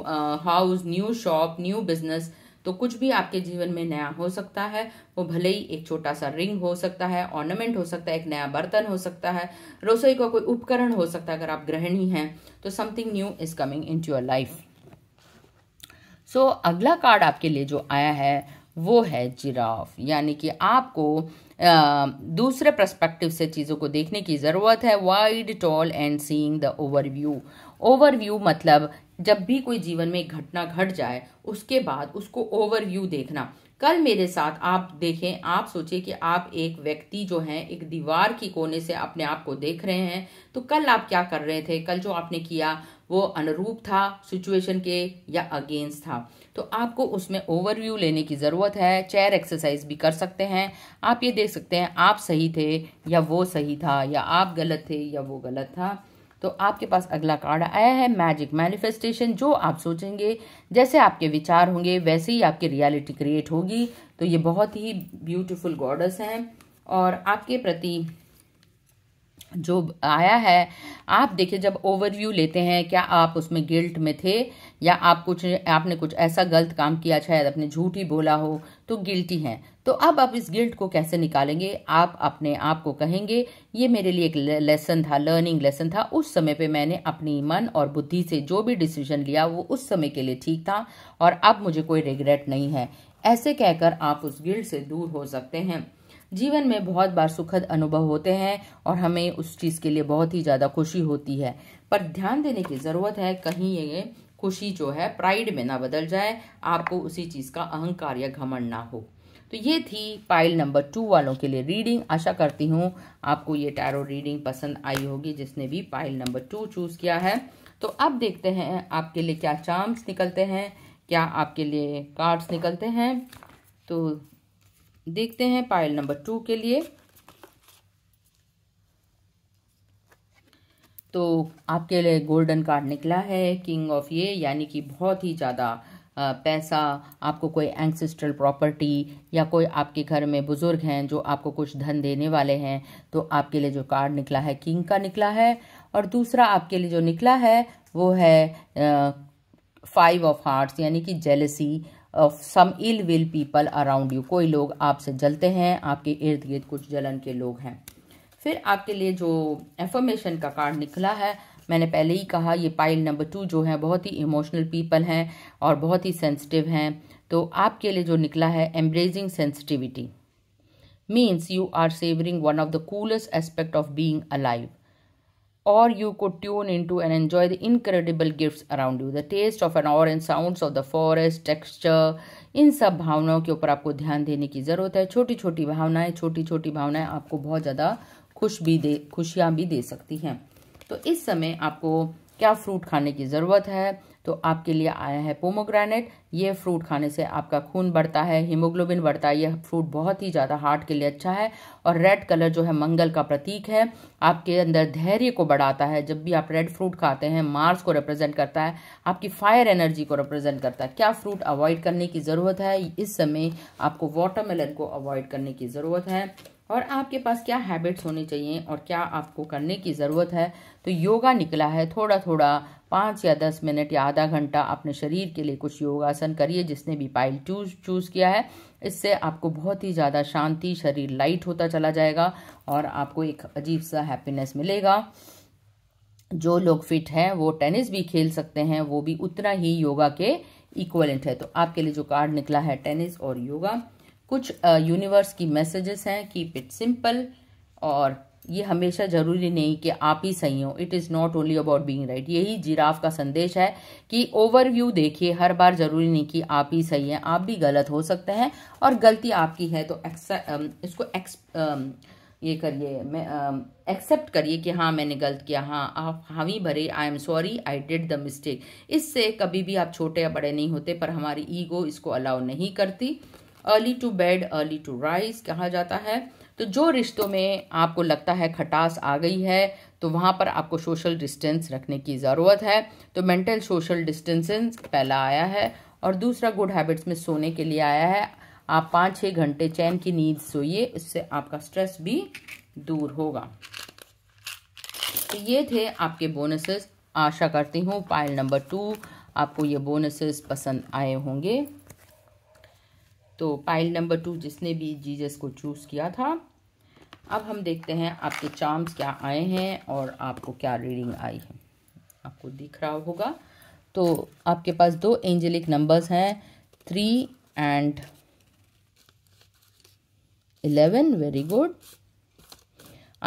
house new shop new business तो कुछ भी आपके जीवन में नया हो सकता है वो भले ही एक छोटा सा रिंग हो सकता है ऑर्नामेंट हो सकता है एक नया बर्तन हो सकता है रसोई का को कोई उपकरण हो सकता है अगर आप गृहिणी हैं तो something new is coming into your life so अगला कार्ड आपके लिए जो आया है वो है जिराफ यानी कि आपको दूसरे प्रस्पेक्टिव से चीज़ों को देखने की ज़रूरत है white owl and seeing the overview overview मतलब जब भी कोई जीवन में घटना घट गट जाए उसके बाद उसको ओवरव्यू देखना कल मेरे साथ आप देखें आप सोचिए कि आप एक व्यक्ति जो है एक दीवार की कोने से अपने आप को देख रहे हैं तो कल आप क्या कर रहे थे कल जो आपने किया वो अनुरूप था सिचुएशन के या अगेंस्ट था तो आपको उसमें ओवरव्यू लेने की ज़रूरत है चेयर एक्सरसाइज भी कर सकते हैं आप ये देख सकते हैं आप सही थे या वो सही था या आप गलत थे या वो गलत था तो आपके पास अगला कार्ड आया है मैजिक मैनिफेस्टेशन जो आप सोचेंगे जैसे आपके विचार होंगे वैसे ही आपकी रियलिटी क्रिएट होगी तो ये बहुत ही ब्यूटीफुल गॉडस हैं और आपके प्रति जो आया है आप देखिए जब ओवरव्यू लेते हैं क्या आप उसमें गिल्ट में थे या आप कुछ आपने कुछ ऐसा गलत काम किया शायद आपने झूठ ही बोला हो तो गिल्टी हैं तो अब आप इस गिल्ट को कैसे निकालेंगे आप अपने आप को कहेंगे ये मेरे लिए एक लेसन था लर्निंग लेसन था उस समय पे मैंने अपनी मन और बुद्धि से जो भी डिसीजन लिया वो उस समय के लिए ठीक था और अब मुझे कोई रिग्रेट नहीं है ऐसे कहकर आप उस गिल्ट से दूर हो सकते हैं जीवन में बहुत बार सुखद अनुभव होते हैं और हमें उस चीज़ के लिए बहुत ही ज़्यादा खुशी होती है पर ध्यान देने की ज़रूरत है कहीं ये खुशी जो है प्राइड में ना बदल जाए आपको उसी चीज़ का अहंकार या घमंड ना हो तो ये थी पाइल नंबर टू वालों के लिए रीडिंग आशा करती हूँ आपको ये टैरो रीडिंग पसंद आई होगी जिसने भी पाइल नंबर टू चूज़ किया है तो अब देखते हैं आपके लिए क्या चार्म्स निकलते हैं क्या आपके लिए कार्ड्स निकलते हैं तो देखते हैं पायल नंबर टू के लिए तो आपके लिए गोल्डन कार्ड निकला है किंग ऑफ ये यानी कि बहुत ही ज़्यादा पैसा आपको कोई एंसेस्ट्रल प्रॉपर्टी या कोई आपके घर में बुज़ुर्ग हैं जो आपको कुछ धन देने वाले हैं तो आपके लिए जो कार्ड निकला है किंग का निकला है और दूसरा आपके लिए जो निकला है वो है फाइव ऑफ हार्ट्स यानी कि jealousy of some ill will people around you कोई लोग आपसे जलते हैं आपके इर्द गिर्द कुछ जलन के लोग हैं फिर आपके लिए जो एफर्मेशन का कार्ड निकला है मैंने पहले ही कहा ये पाइल नंबर टू जो है बहुत ही इमोशनल पीपल हैं और बहुत ही सेंसिटिव हैं तो आपके लिए जो निकला है embracing sensitivity means you are savouring one of the coolest aspect of being alive or you could tune into and enjoy the incredible gifts around you the taste of an orange sounds of the forest texture इन सब भावनाओं के ऊपर आपको ध्यान देने की ज़रूरत है छोटी छोटी भावनाएं छोटी छोटी भावनाएं आपको बहुत ज़्यादा खुश भी दे खुशियां भी दे सकती हैं तो इस समय आपको क्या फ्रूट खाने की ज़रूरत है तो आपके लिए आया है पोमोग्रेनेट ये फ्रूट खाने से आपका खून बढ़ता है हीमोग्लोबिन बढ़ता है यह फ्रूट बहुत ही ज़्यादा हार्ट के लिए अच्छा है और रेड कलर जो है मंगल का प्रतीक है आपके अंदर धैर्य को बढ़ाता है जब भी आप रेड फ्रूट खाते हैं मार्स को रिप्रेजेंट करता है आपकी फायर एनर्जी को रिप्रेजेंट करता है क्या फ्रूट अवॉइड करने की ज़रूरत है इस समय आपको वाटरमेलन को अवॉइड करने की ज़रूरत है और आपके पास क्या हैबिट्स होने चाहिए और क्या आपको करने की ज़रूरत है तो योगा निकला है थोड़ा थोड़ा पाँच या दस मिनट या आधा घंटा अपने शरीर के लिए कुछ योगासन करिए जिसने भी पाइल चूज चूज़ किया है इससे आपको बहुत ही ज़्यादा शांति शरीर लाइट होता चला जाएगा और आपको एक अजीब सा हैप्पीनेस मिलेगा जो लोग फिट हैं वो टेनिस भी खेल सकते हैं वो भी उतना ही योगा के इक्वलेंट है तो आपके लिए जो कार्ड निकला है टेनिस और योगा कुछ यूनिवर्स की मैसेजेस हैं कीप इट सिंपल और ये हमेशा ज़रूरी नहीं कि आप ही सही हो it is not only about being right यही जिराफ का संदेश है कि ओवरव्यू देखिए हर बार ज़रूरी नहीं कि आप ही सही हैं आप भी गलत हो सकते हैं और गलती आपकी है तो इसको एक्स ये करिए मैं एक्सेप्ट करिए कि हाँ मैंने गलत किया हाँ आप हामी भरे I am sorry I did the mistake इससे कभी भी आप छोटे या बड़े नहीं होते पर हमारी ईगो इसको अलाउ नहीं करती early to bed early to rise कहा जाता है तो जो रिश्तों में आपको लगता है खटास आ गई है तो वहाँ पर आपको सोशल डिस्टेंस रखने की ज़रूरत है तो मेंटल सोशल डिस्टेंसेंस पहला आया है और दूसरा गुड हैबिट्स में सोने के लिए आया है आप पाँच छः घंटे चैन की नींद सोइए उससे आपका स्ट्रेस भी दूर होगा तो ये थे आपके बोनसेस आशा करती हूँ पाइल नंबर टू आपको ये बोनसेस पसंद आए होंगे तो पाइल नंबर टू जिसने भी जीजस को चूज़ किया था अब हम देखते हैं आपके चार्म्स क्या आए हैं और आपको क्या रीडिंग आई है आपको दिख रहा होगा तो आपके पास दो एंजेलिक नंबर्स हैं three and eleven very good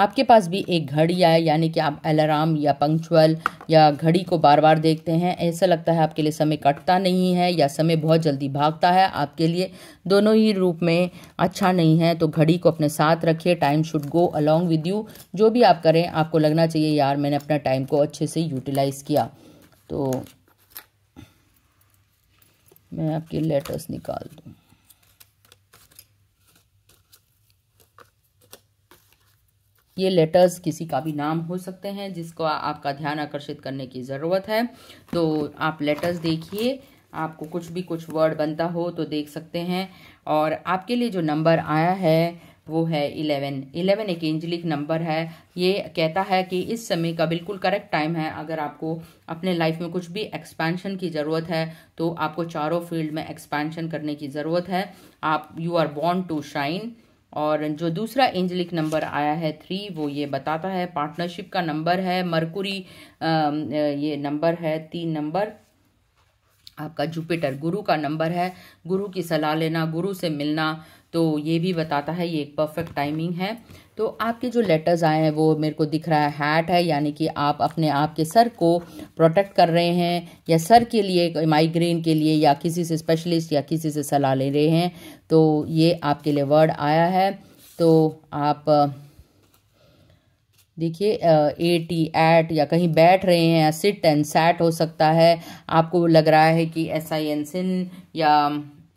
आपके पास भी एक घड़ी आए यानी कि आप अलार्म या पंक्चुअल या घड़ी को बार बार देखते हैं ऐसा लगता है आपके लिए समय कटता नहीं है या समय बहुत जल्दी भागता है आपके लिए दोनों ही रूप में अच्छा नहीं है तो घड़ी को अपने साथ रखिए time should go along with you जो भी आप करें आपको लगना चाहिए यार मैंने अपना टाइम को अच्छे से यूटिलाइज़ किया तो मैं आपके लेटर्स निकाल दूँ ये लेटर्स किसी का भी नाम हो सकते हैं जिसको आपका ध्यान आकर्षित करने की ज़रूरत है तो आप लेटर्स देखिए आपको कुछ भी कुछ वर्ड बनता हो तो देख सकते हैं और आपके लिए जो नंबर आया है वो है इलेवन इलेवन एक एंजलिक नंबर है ये कहता है कि इस समय का बिल्कुल करेक्ट टाइम है अगर आपको अपने लाइफ में कुछ भी एक्सपेंशन की ज़रूरत है तो आपको चारों फील्ड में एक्सपेंशन करने की ज़रूरत है आप you are born to shine और जो दूसरा एंजलिक नंबर आया है थ्री वो ये बताता है पार्टनरशिप का नंबर है मरकुरी ये नंबर है तीन नंबर आपका जुपिटर गुरु का नंबर है गुरु की सलाह लेना गुरु से मिलना तो ये भी बताता है ये एक परफेक्ट टाइमिंग है तो आपके जो लेटर्स आए हैं वो मेरे को दिख रहा है हैट है यानी कि आप अपने आप के सर को प्रोटेक्ट कर रहे हैं या सर के लिए माइग्रेन के लिए या किसी से स्पेशलिस्ट या किसी से सलाह ले रहे हैं तो ये आपके लिए वर्ड आया है तो आप देखिए ए टी एट या कहीं बैठ रहे हैं या सिट एंड सैट हो सकता है आपको लग रहा है कि एस आई एन सिन या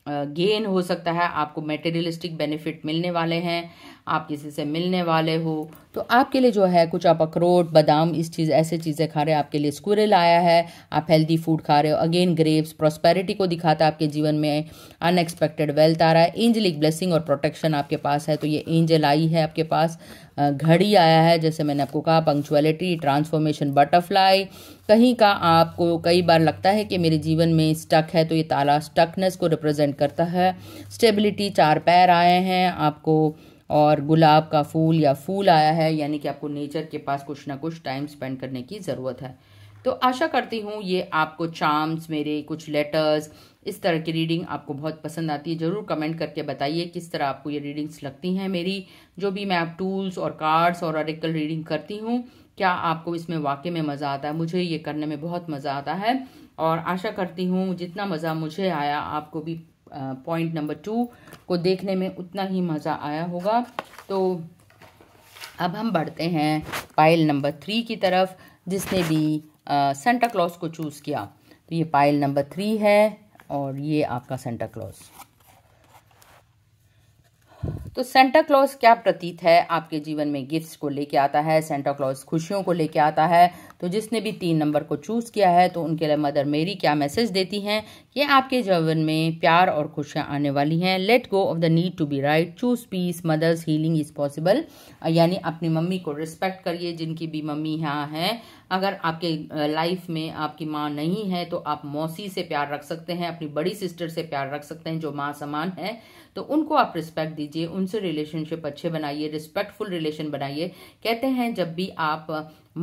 गेन हो सकता है आपको मेटेरियलिस्टिक बेनिफिट मिलने वाले हैं आप किसी से मिलने वाले हो तो आपके लिए जो है कुछ आप अखरोट बादाम इस चीज़ ऐसे चीज़ें खा रहे हैं आपके लिए स्क्विरल आया है आप हेल्दी फूड खा रहे हो अगेन ग्रेप्स प्रॉस्पेरिटी को दिखाता है आपके जीवन में अनएक्सपेक्टेड वेल्थ आ रहा है एंजलिक ब्लेसिंग और प्रोटेक्शन आपके पास है तो ये एंजल आई है आपके पास घड़ी आया है जैसे मैंने आपको कहा पंक्चुअलिटी ट्रांसफॉर्मेशन बटरफ्लाई कहीं का आपको कई बार लगता है कि मेरे जीवन में स्टक है तो ये ताला स्टकनेस को रिप्रेजेंट करता है स्टेबिलिटी चार पैर आए हैं आपको और गुलाब का फूल या फूल आया है यानी कि आपको नेचर के पास कुछ ना कुछ टाइम स्पेंड करने की ज़रूरत है तो आशा करती हूँ ये आपको चार्म्स मेरे कुछ लेटर्स इस तरह की रीडिंग आपको बहुत पसंद आती है ज़रूर कमेंट करके बताइए किस तरह आपको ये रीडिंग्स लगती हैं मेरी जो भी मैं आप टूल्स और कार्ड्स और अरेकल रीडिंग करती हूँ क्या आपको इसमें वाकई में मज़ा आता है मुझे ये करने में बहुत मज़ा आता है और आशा करती हूँ जितना मज़ा मुझे आया आपको भी पॉइंट नंबर टू को देखने में उतना ही मज़ा आया होगा तो अब हम बढ़ते हैं पाइल नंबर थ्री की तरफ जिसने भी सेंटा क्लॉस को चूज़ किया तो ये पाइल नंबर थ्री है और ये आपका सेंटा क्लॉज तो सेंटा क्लॉज क्या प्रतीत है आपके जीवन में गिफ्ट्स को लेके आता है सेंटा क्लॉज खुशियों को लेके आता है तो जिसने भी तीन नंबर को चूज़ किया है तो उनके लिए मदर मेरी क्या मैसेज देती हैं ये आपके जीवन में प्यार और खुशियां आने वाली हैं let go of the need to be right choose peace mother's healing is possible यानी अपनी मम्मी को रिस्पेक्ट करिए जिनकी भी मम्मी यहाँ हैं अगर आपके लाइफ में आपकी माँ नहीं है तो आप मौसी से प्यार रख सकते हैं अपनी बड़ी सिस्टर से प्यार रख सकते हैं जो माँ समान है तो उनको आप रिस्पेक्ट दीजिए उनसे रिलेशनशिप अच्छे बनाइए रिस्पेक्टफुल रिलेशन बनाइए कहते हैं जब भी आप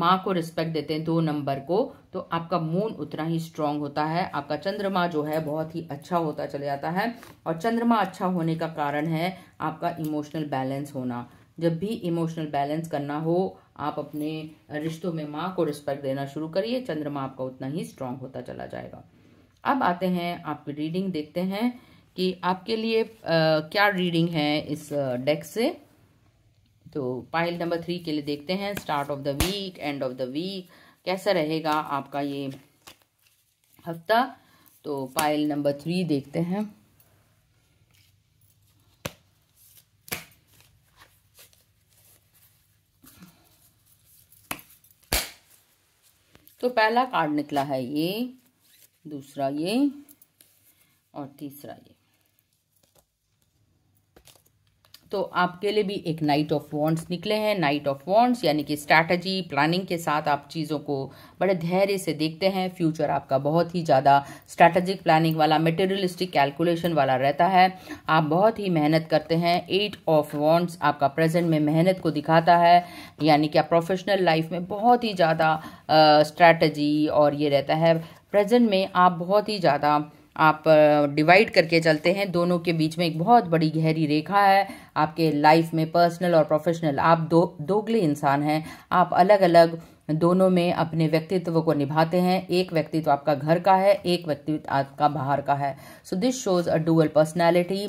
माँ को रिस्पेक्ट देते हैं दो नंबर को तो आपका मून उतना ही स्ट्रांग होता है आपका चंद्रमा जो है बहुत ही अच्छा होता चले जाता है और चंद्रमा अच्छा होने का कारण है आपका इमोशनल बैलेंस होना जब भी इमोशनल बैलेंस करना हो आप अपने रिश्तों में माँ को रिस्पेक्ट देना शुरू करिए चंद्रमा आपका उतना ही स्ट्रांग होता चला जाएगा अब आते हैं आपकी रीडिंग देखते हैं कि आपके लिए आ, क्या रीडिंग है इस डेक से तो पाइल नंबर थ्री के लिए देखते हैं start of the week end of the week कैसा रहेगा आपका ये हफ्ता तो पाइल नंबर थ्री देखते हैं तो पहला कार्ड निकला है ये दूसरा ये और तीसरा ये तो आपके लिए भी एक नाइट ऑफ वॉन्ट्स निकले हैं नाइट ऑफ वॉन्ट्स यानी कि स्ट्रैटेजी प्लानिंग के साथ आप चीज़ों को बड़े धैर्य से देखते हैं फ्यूचर आपका बहुत ही ज़्यादा स्ट्रैटेजिक प्लानिंग वाला मटेरियलिस्टिक कैलकुलेशन वाला रहता है आप बहुत ही मेहनत करते हैं एट ऑफ वॉन्ट्स आपका प्रेजेंट में मेहनत को दिखाता है यानी कि आप प्रोफेशनल लाइफ में बहुत ही ज़्यादा स्ट्रैटेजी और ये रहता है प्रेजेंट में आप बहुत ही ज़्यादा आप डिवाइड करके चलते हैं दोनों के बीच में एक बहुत बड़ी गहरी रेखा है आपके लाइफ में पर्सनल और प्रोफेशनल आप दो दोगले इंसान हैं आप अलग अलग दोनों में अपने व्यक्तित्व को निभाते हैं एक व्यक्तित्व आपका घर का है एक व्यक्तित्व आपका बाहर का है so this shows a dual personality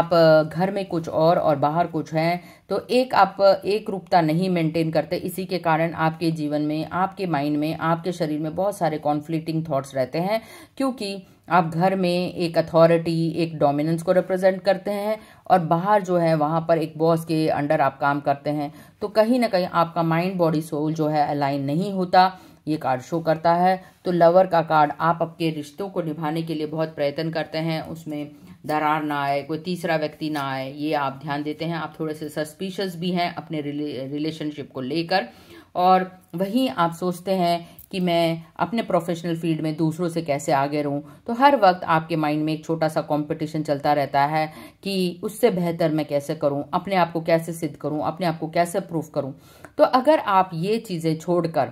आप घर में कुछ और और बाहर कुछ हैं तो एक आप एक रूपता नहीं मेंटेन करते इसी के कारण आपके जीवन में आपके माइंड में आपके शरीर में बहुत सारे कॉन्फ्लिक्टिंग थॉट्स रहते हैं क्योंकि आप घर में एक अथॉरिटी एक डोमिनेंस को रिप्रेजेंट करते हैं और बाहर जो है वहाँ पर एक बॉस के अंडर आप काम करते हैं तो कहीं ना कहीं आपका माइंड बॉडी सोल जो है अलाइन नहीं होता ये कार्ड शो करता है तो लवर का कार्ड आप आपके रिश्तों को निभाने के लिए बहुत प्रयत्न करते हैं उसमें दरार ना आए कोई तीसरा व्यक्ति ना आए ये आप ध्यान देते हैं आप थोड़े से सस्पिशियस भी हैं अपने रिले, रिलेशनशिप को लेकर और वहीं आप सोचते हैं कि मैं अपने प्रोफेशनल फील्ड में दूसरों से कैसे आगे रहूं तो हर वक्त आपके माइंड में एक छोटा सा कंपटीशन चलता रहता है कि उससे बेहतर मैं कैसे करूं अपने आप को कैसे सिद्ध करूं अपने आप को कैसे प्रूव करूं तो अगर आप ये चीज़ें छोड़कर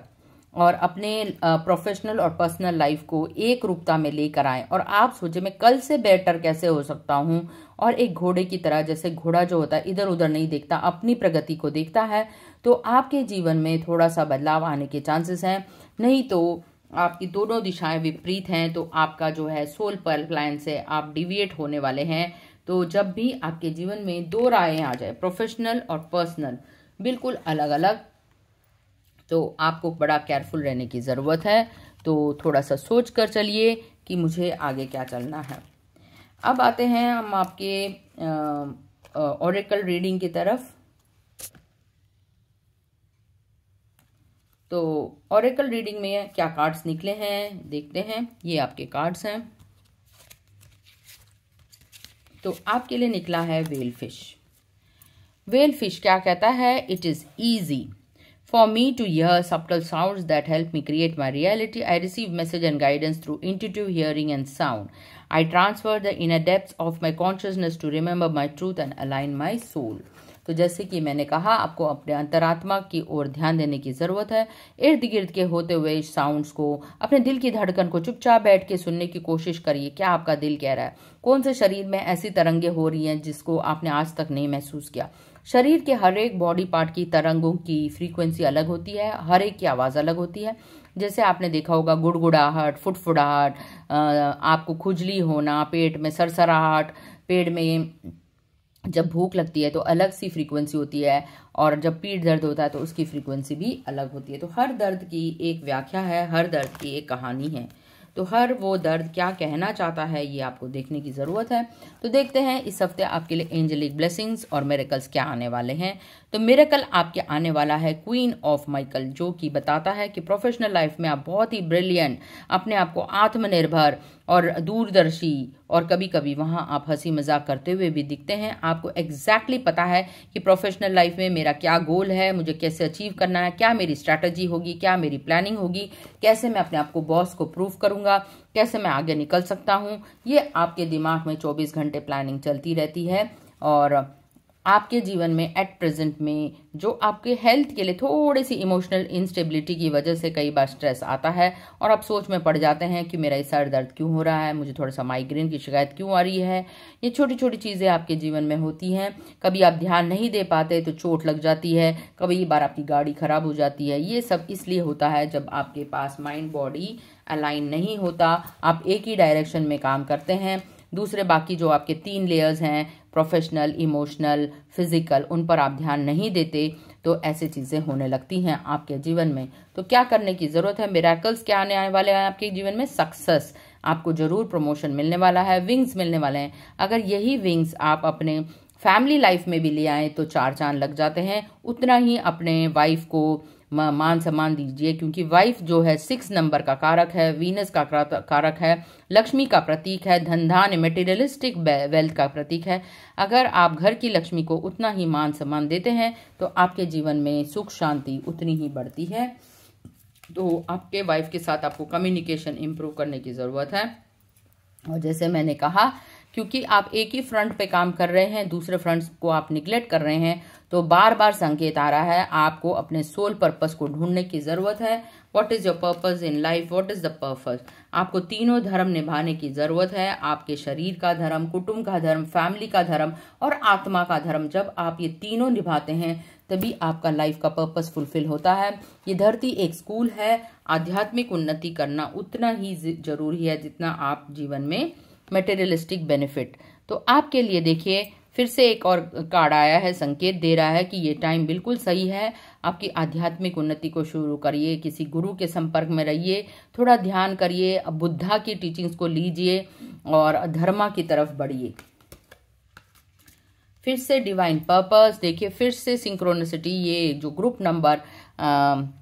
और अपने प्रोफेशनल और पर्सनल लाइफ को एक रूपता में लेकर आए और आप सोचें मैं कल से बेटर कैसे हो सकता हूं और एक घोड़े की तरह जैसे घोड़ा जो होता है इधर उधर नहीं देखता अपनी प्रगति को देखता है तो आपके जीवन में थोड़ा सा बदलाव आने के चांसेस हैं नहीं तो आपकी दोनों दिशाएं विपरीत हैं तो आपका जो है सोल पर लाइन से आप डिविएट होने वाले हैं तो जब भी आपके जीवन में दो राय आ जाए प्रोफेशनल और पर्सनल बिल्कुल अलग अलग तो आपको बड़ा केयरफुल रहने की ज़रूरत है तो थोड़ा सा सोच कर चलिए कि मुझे आगे क्या चलना है अब आते हैं हम आपके ऑरिकल रीडिंग की तरफ तो ऑरेकल रीडिंग में क्या कार्ड्स निकले हैं देखते हैं ये आपके कार्ड्स हैं तो आपके लिए निकला है वेल फिश वेल फिश क्या कहता है it is easy for me to hear subtle sound that help me create my reality I receive message and guidance through intuitive hearing and sound I transfer the in depth of my consciousness to remember my truth and align my soul तो जैसे कि मैंने कहा आपको अपने अंतरात्मा की ओर ध्यान देने की ज़रूरत है इर्द गिर्द के होते हुए साउंड्स को अपने दिल की धड़कन को चुपचाप बैठ के सुनने की कोशिश करिए क्या आपका दिल कह रहा है कौन से शरीर में ऐसी तरंगे हो रही हैं जिसको आपने आज तक नहीं महसूस किया शरीर के हर एक बॉडी पार्ट की तरंगों की फ्रीक्वेंसी अलग होती है हर एक की आवाज़ अलग होती है जैसे आपने देखा होगा गुड़गुड़ाहट फुटफुड़ाहट आपको खुजली होना पेट में सरसराहट पेट में जब भूख लगती है तो अलग सी फ्रीक्वेंसी होती है और जब पीठ दर्द होता है तो उसकी फ्रीक्वेंसी भी अलग होती है तो हर दर्द की एक व्याख्या है हर दर्द की एक कहानी है तो हर वो दर्द क्या कहना चाहता है ये आपको देखने की ज़रूरत है तो देखते हैं इस हफ्ते आपके लिए एंजलिक ब्लेसिंग्स और मेरेकल्स क्या आने वाले हैं तो मेरा कल आपके आने वाला है क्वीन ऑफ माइकल जो कि बताता है कि प्रोफेशनल लाइफ में आप बहुत ही ब्रिलियंट अपने आप को आत्मनिर्भर और दूरदर्शी और कभी कभी वहाँ आप हंसी मजाक करते हुए भी दिखते हैं आपको एग्जैक्टली exactly पता है कि प्रोफेशनल लाइफ में मेरा क्या गोल है मुझे कैसे अचीव करना है क्या मेरी स्ट्रैटेजी होगी क्या मेरी प्लानिंग होगी कैसे मैं अपने आप को बॉस को प्रूव करूँगा कैसे मैं आगे निकल सकता हूँ ये आपके दिमाग में चौबीस घंटे प्लानिंग चलती रहती है और आपके जीवन में एट प्रेजेंट में जो आपके हेल्थ के लिए थोड़ी सी इमोशनल इंस्टेबिलिटी की वजह से कई बार स्ट्रेस आता है और आप सोच में पड़ जाते हैं कि मेरा सर दर्द क्यों हो रहा है मुझे थोड़ा सा माइग्रेन की शिकायत क्यों आ रही है ये छोटी छोटी चीज़ें आपके जीवन में होती हैं कभी आप ध्यान नहीं दे पाते तो चोट लग जाती है कभी बार आपकी गाड़ी ख़राब हो जाती है ये सब इसलिए होता है जब आपके पास माइंड बॉडी अलाइन नहीं होता आप एक ही डायरेक्शन में काम करते हैं दूसरे बाकी जो आपके तीन लेयर्स हैं प्रोफेशनल इमोशनल फिजिकल उन पर आप ध्यान नहीं देते तो ऐसी चीज़ें होने लगती हैं आपके जीवन में तो क्या करने की ज़रूरत है मेराकल्स क्या आने वाले हैं आपके जीवन में सक्सेस आपको ज़रूर प्रमोशन मिलने वाला है विंग्स मिलने वाले हैं अगर यही विंग्स आप अपने फैमिली लाइफ में भी ले आए तो चार चांद लग जाते हैं उतना ही अपने वाइफ को मान सम्मान दीजिए क्योंकि वाइफ जो है सिक्स नंबर का कारक है वीनस का कारक है लक्ष्मी का प्रतीक है धन धान मेटेरियलिस्टिक वेल्थ का प्रतीक है अगर आप घर की लक्ष्मी को उतना ही मान सम्मान देते हैं तो आपके जीवन में सुख शांति उतनी ही बढ़ती है तो आपके वाइफ के साथ आपको कम्युनिकेशन इम्प्रूव करने की ज़रूरत है और जैसे मैंने कहा क्योंकि आप एक ही फ्रंट पे काम कर रहे हैं दूसरे फ्रंट को आप निग्लेक्ट कर रहे हैं तो बार बार संकेत आ रहा है आपको अपने सोल पर्पस को ढूंढने की ज़रूरत है what is your purpose in life what is the purpose आपको तीनों धर्म निभाने की ज़रूरत है आपके शरीर का धर्म कुटुंब का धर्म फैमिली का धर्म और आत्मा का धर्म जब आप ये तीनों निभाते हैं तभी आपका लाइफ का पर्पस फुलफिल होता है ये धरती एक स्कूल है आध्यात्मिक उन्नति करना उतना ही जरूरी है जितना आप जीवन में मेटेरियलिस्टिक बेनिफिट तो आपके लिए देखिए फिर से एक और कार्ड आया है संकेत दे रहा है कि ये टाइम बिल्कुल सही है आपकी आध्यात्मिक उन्नति को शुरू करिए किसी गुरु के संपर्क में रहिए थोड़ा ध्यान करिए बुद्धा की टीचिंग्स को लीजिए और धर्मा की तरफ बढ़िए फिर से डिवाइन पर्पस देखिए फिर से सिंक्रोनिसिटी ये जो ग्रुप नंबर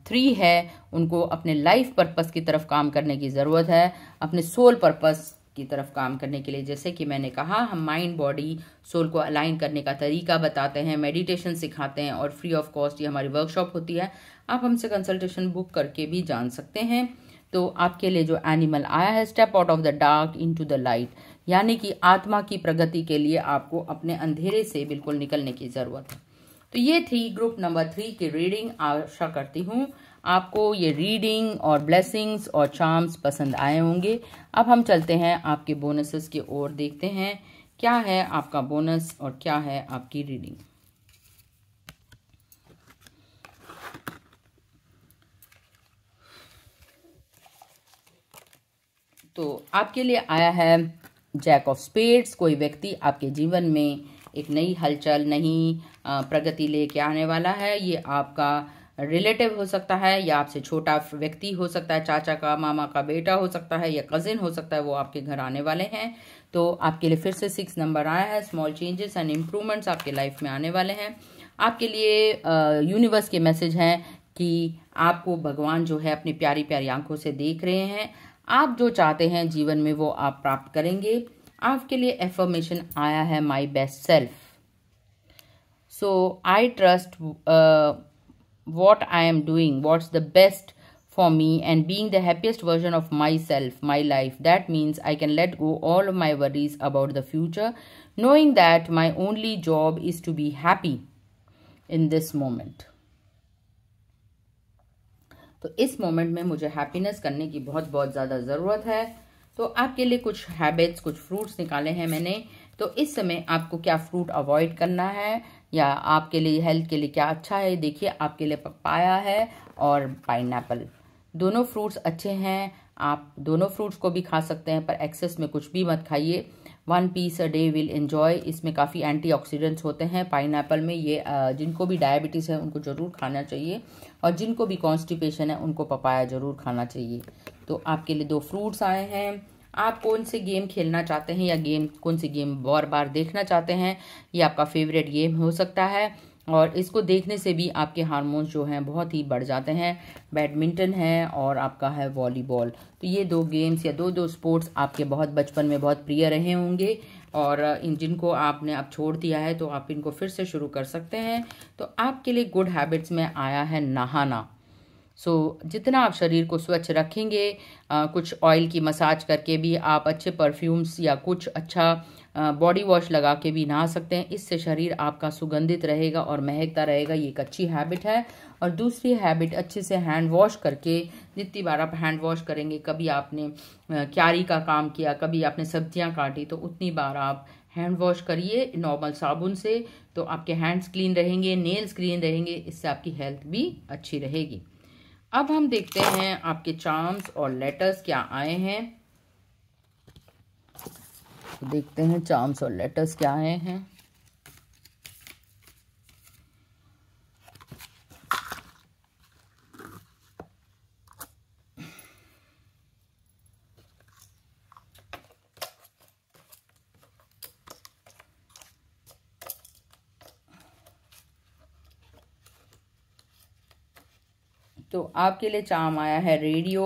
थ्री है उनको अपने लाइफ पर्पस की तरफ काम करने की ज़रूरत है अपने सोल पर्पस की तरफ काम करने के लिए जैसे कि मैंने कहा हम माइंड बॉडी सोल को अलाइन करने का तरीका बताते हैं मेडिटेशन सिखाते हैं और फ्री ऑफ कॉस्ट ये हमारी वर्कशॉप होती है आप हमसे कंसल्टेशन बुक करके भी जान सकते हैं तो आपके लिए जो एनिमल आया है step out of the dark into the light यानी कि आत्मा की प्रगति के लिए आपको अपने अंधेरे से बिल्कुल निकलने की ज़रूरत है तो ये थी ग्रुप नंबर थ्री की रीडिंग आशा करती हूँ आपको ये रीडिंग और ब्लेसिंग्स और चार्म्स पसंद आए होंगे अब हम चलते हैं आपके बोनसेस की ओर देखते हैं क्या है आपका बोनस और क्या है आपकी रीडिंग तो आपके लिए आया है जैक ऑफ स्पेड्स कोई व्यक्ति आपके जीवन में एक नई हलचल नई प्रगति लेके आने वाला है ये आपका रिलेटिव हो सकता है या आपसे छोटा व्यक्ति हो सकता है चाचा का मामा का बेटा हो सकता है या कज़िन हो सकता है वो आपके घर आने वाले हैं तो आपके लिए फिर से सिक्स नंबर आया है स्मॉल चेंजेस एंड इम्प्रूवमेंट्स आपके लाइफ में आने वाले हैं आपके लिए यूनिवर्स के मैसेज हैं कि आपको भगवान जो है अपनी प्यारी प्यारी आंखों से देख रहे हैं आप जो चाहते हैं जीवन में वो आप प्राप्त करेंगे आपके लिए एफर्मेशन आया है my best self so I trust what I am doing, what's the best for me and being the happiest version of myself, my life. That means I can let go all of my worries about the future, knowing that my only job is to be happy in this moment. तो इस moment में मुझे happiness करने की बहुत बहुत ज़्यादा ज़रूरत है तो आपके लिए कुछ हैबिट्स कुछ फ्रूट्स निकाले हैं मैंने तो इस समय आपको क्या फ्रूट अवॉइड करना है या आपके लिए हेल्थ के लिए क्या अच्छा है देखिए आपके लिए पपाया है और पाइन दोनों फ्रूट्स अच्छे हैं आप दोनों फ्रूट्स को भी खा सकते हैं पर एक्सेस में कुछ भी मत खाइए one piece a day will enjoy इसमें काफ़ी एंटीऑक्सीडेंट्स होते हैं पाइन में ये जिनको भी डायबिटीज़ है उनको ज़रूर खाना चाहिए और जिनको भी कॉन्स्टिपेशन है उनको पपाया ज़रूर खाना चाहिए तो आपके लिए दो फ्रूट्स आए हैं आप कौन से गेम खेलना चाहते हैं या गेम कौन सी गेम बार बार देखना चाहते हैं ये आपका फेवरेट गेम हो सकता है और इसको देखने से भी आपके हारमोन्स जो हैं बहुत ही बढ़ जाते हैं बैडमिंटन है और आपका है वॉलीबॉल तो ये दो गेम्स या दो दो स्पोर्ट्स आपके बहुत बचपन में बहुत प्रिय रहे होंगे और इन जिनको आपने अब छोड़ दिया है तो आप इनको फिर से शुरू कर सकते हैं तो आपके लिए गुड हैबिट्स में आया है नहाना सो जितना आप शरीर को स्वच्छ रखेंगे आ, कुछ ऑयल की मसाज करके भी आप अच्छे परफ्यूम्स या कुछ अच्छा बॉडी वॉश लगा के भी नहा सकते हैं इससे शरीर आपका सुगंधित रहेगा और महकता रहेगा ये एक अच्छी हैबिट है और दूसरी हैबिट अच्छे से हैंड वॉश करके जितनी बार आप हैंड वॉश करेंगे कभी आपने क्यारी का काम किया कभी आपने सब्जियां काटी तो उतनी बार आप हैंड वॉश करिए नॉर्मल साबुन से तो आपके हैंड्स क्लीन रहेंगे नेल्स क्लीन रहेंगे इससे आपकी हेल्थ भी अच्छी रहेगी अब हम देखते हैं आपके चार्म्स और लेटर्स क्या आए हैं देखते हैं चार्म्स और लेटर्स क्या आए हैं तो आपके लिए चाम आया है रेडियो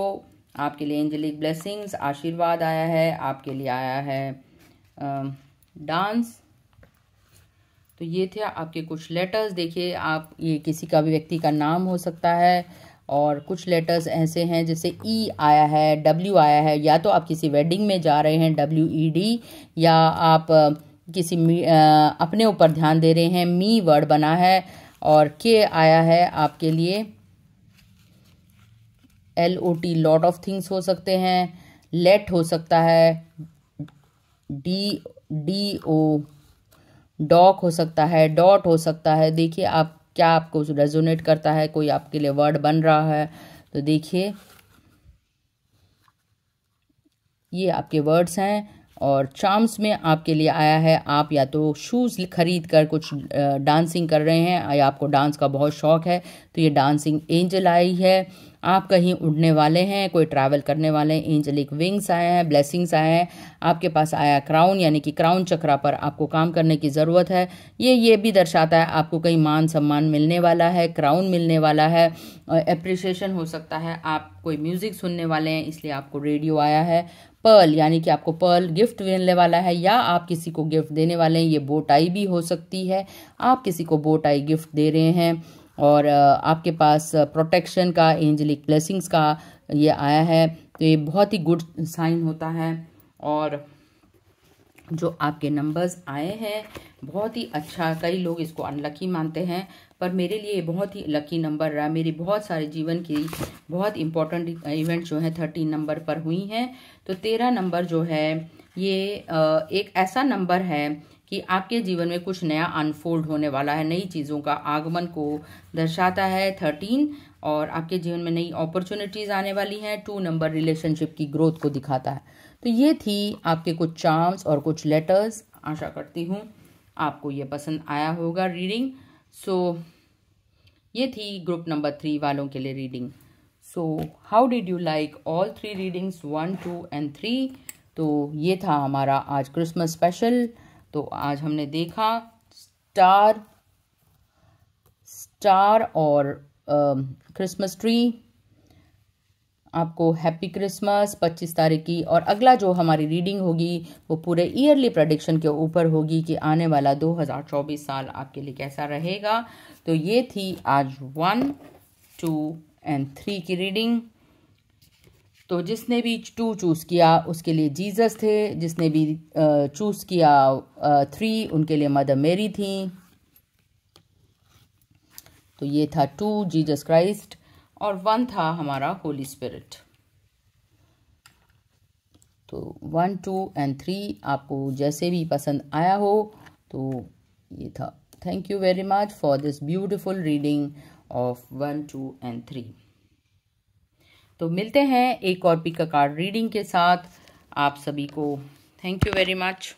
आपके लिए एंजलिक ब्लेसिंग्स आशीर्वाद आया है आपके लिए आया है डांस तो ये थे आपके कुछ लेटर्स देखिए आप ये किसी का भी व्यक्ति का नाम हो सकता है और कुछ लेटर्स ऐसे हैं जैसे ई e आया है डब्ल्यू आया है या तो आप किसी वेडिंग में जा रहे हैं डब्ल्यू ई डी या आप किसी आ, अपने ऊपर ध्यान दे रहे हैं मी वर्ड बना है और के आया है आपके लिए L O T lot of things हो सकते हैं लेट हो सकता है डी डी ओ डॉक हो सकता है डॉट हो सकता है देखिए आप क्या आपको रेजोनेट करता है कोई आपके लिए वर्ड बन रहा है तो देखिए ये आपके वर्ड्स हैं और चार्म्स में आपके लिए आया है आप या तो शूज़ खरीद कर कुछ डांसिंग कर रहे हैं या आपको डांस का बहुत शौक है तो ये डांसिंग एंजल आई है आप कहीं उड़ने वाले हैं कोई ट्रैवल करने वाले हैं एंजलिक विंग्स आया है ब्लेसिंग्स आया है आपके पास आया क्राउन यानी कि क्राउन चक्रा पर आपको काम करने की ज़रूरत है ये ये भी दर्शाता है आपको कहीं मान सम्मान मिलने वाला है क्राउन मिलने वाला है अप्रिसिएशन हो सकता है आप कोई म्यूज़िक सुनने वाले हैं इसलिए आपको रेडियो आया है पर्ल यानी कि आपको पर्ल गिफ्ट मिलने वाला है या आप किसी को गिफ्ट देने वाले हैं ये बोटाई भी हो सकती है आप किसी को बोटाई गिफ्ट दे रहे हैं और आपके पास प्रोटेक्शन का एंजलिक ब्लेसिंग्स का ये आया है तो ये बहुत ही गुड साइन होता है और जो आपके नंबर्स आए हैं बहुत ही अच्छा कई लोग इसको अनलकी मानते हैं पर मेरे लिए बहुत ही लकी नंबर रहा मेरी बहुत सारे जीवन की बहुत इंपॉर्टेंट इवेंट जो है थर्टीन नंबर पर हुई हैं तो तेरह नंबर जो है ये एक ऐसा नंबर है कि आपके जीवन में कुछ नया अनफोल्ड होने वाला है नई चीज़ों का आगमन को दर्शाता है थर्टीन और आपके जीवन में नई अपॉर्चुनिटीज़ आने वाली हैं टू नंबर रिलेशनशिप की ग्रोथ को दिखाता है तो ये थी आपके कुछ चार्म्स और कुछ लेटर्स आशा करती हूँ आपको ये पसंद आया होगा रीडिंग सो ये थी ग्रुप नंबर थ्री वालों के लिए reading so how did you like all three readings one two and three तो ये था हमारा आज क्रिसमस स्पेशल तो आज हमने देखा स्टार स्टार और क्रिसमस ट्री आपको हैप्पी क्रिसमस पच्चीस तारीख की और अगला जो हमारी रीडिंग होगी वो पूरे ईयरली प्रोडिक्शन के ऊपर होगी कि आने वाला 2024 साल आपके लिए कैसा रहेगा तो ये थी आज वन टू एंड थ्री की रीडिंग तो जिसने भी टू चूज़ किया उसके लिए जीसस थे जिसने भी चूज़ किया थ्री उनके लिए मदर मेरी थी तो ये था टू जीसस क्राइस्ट और वन था हमारा होली स्पिरिट तो वन टू एंड थ्री आपको जैसे भी पसंद आया हो तो ये था thank you very much for this beautiful reading of one two and three तो मिलते हैं एक और पिक कार्ड रीडिंग के साथ आप सभी को थैंक यू वेरी मच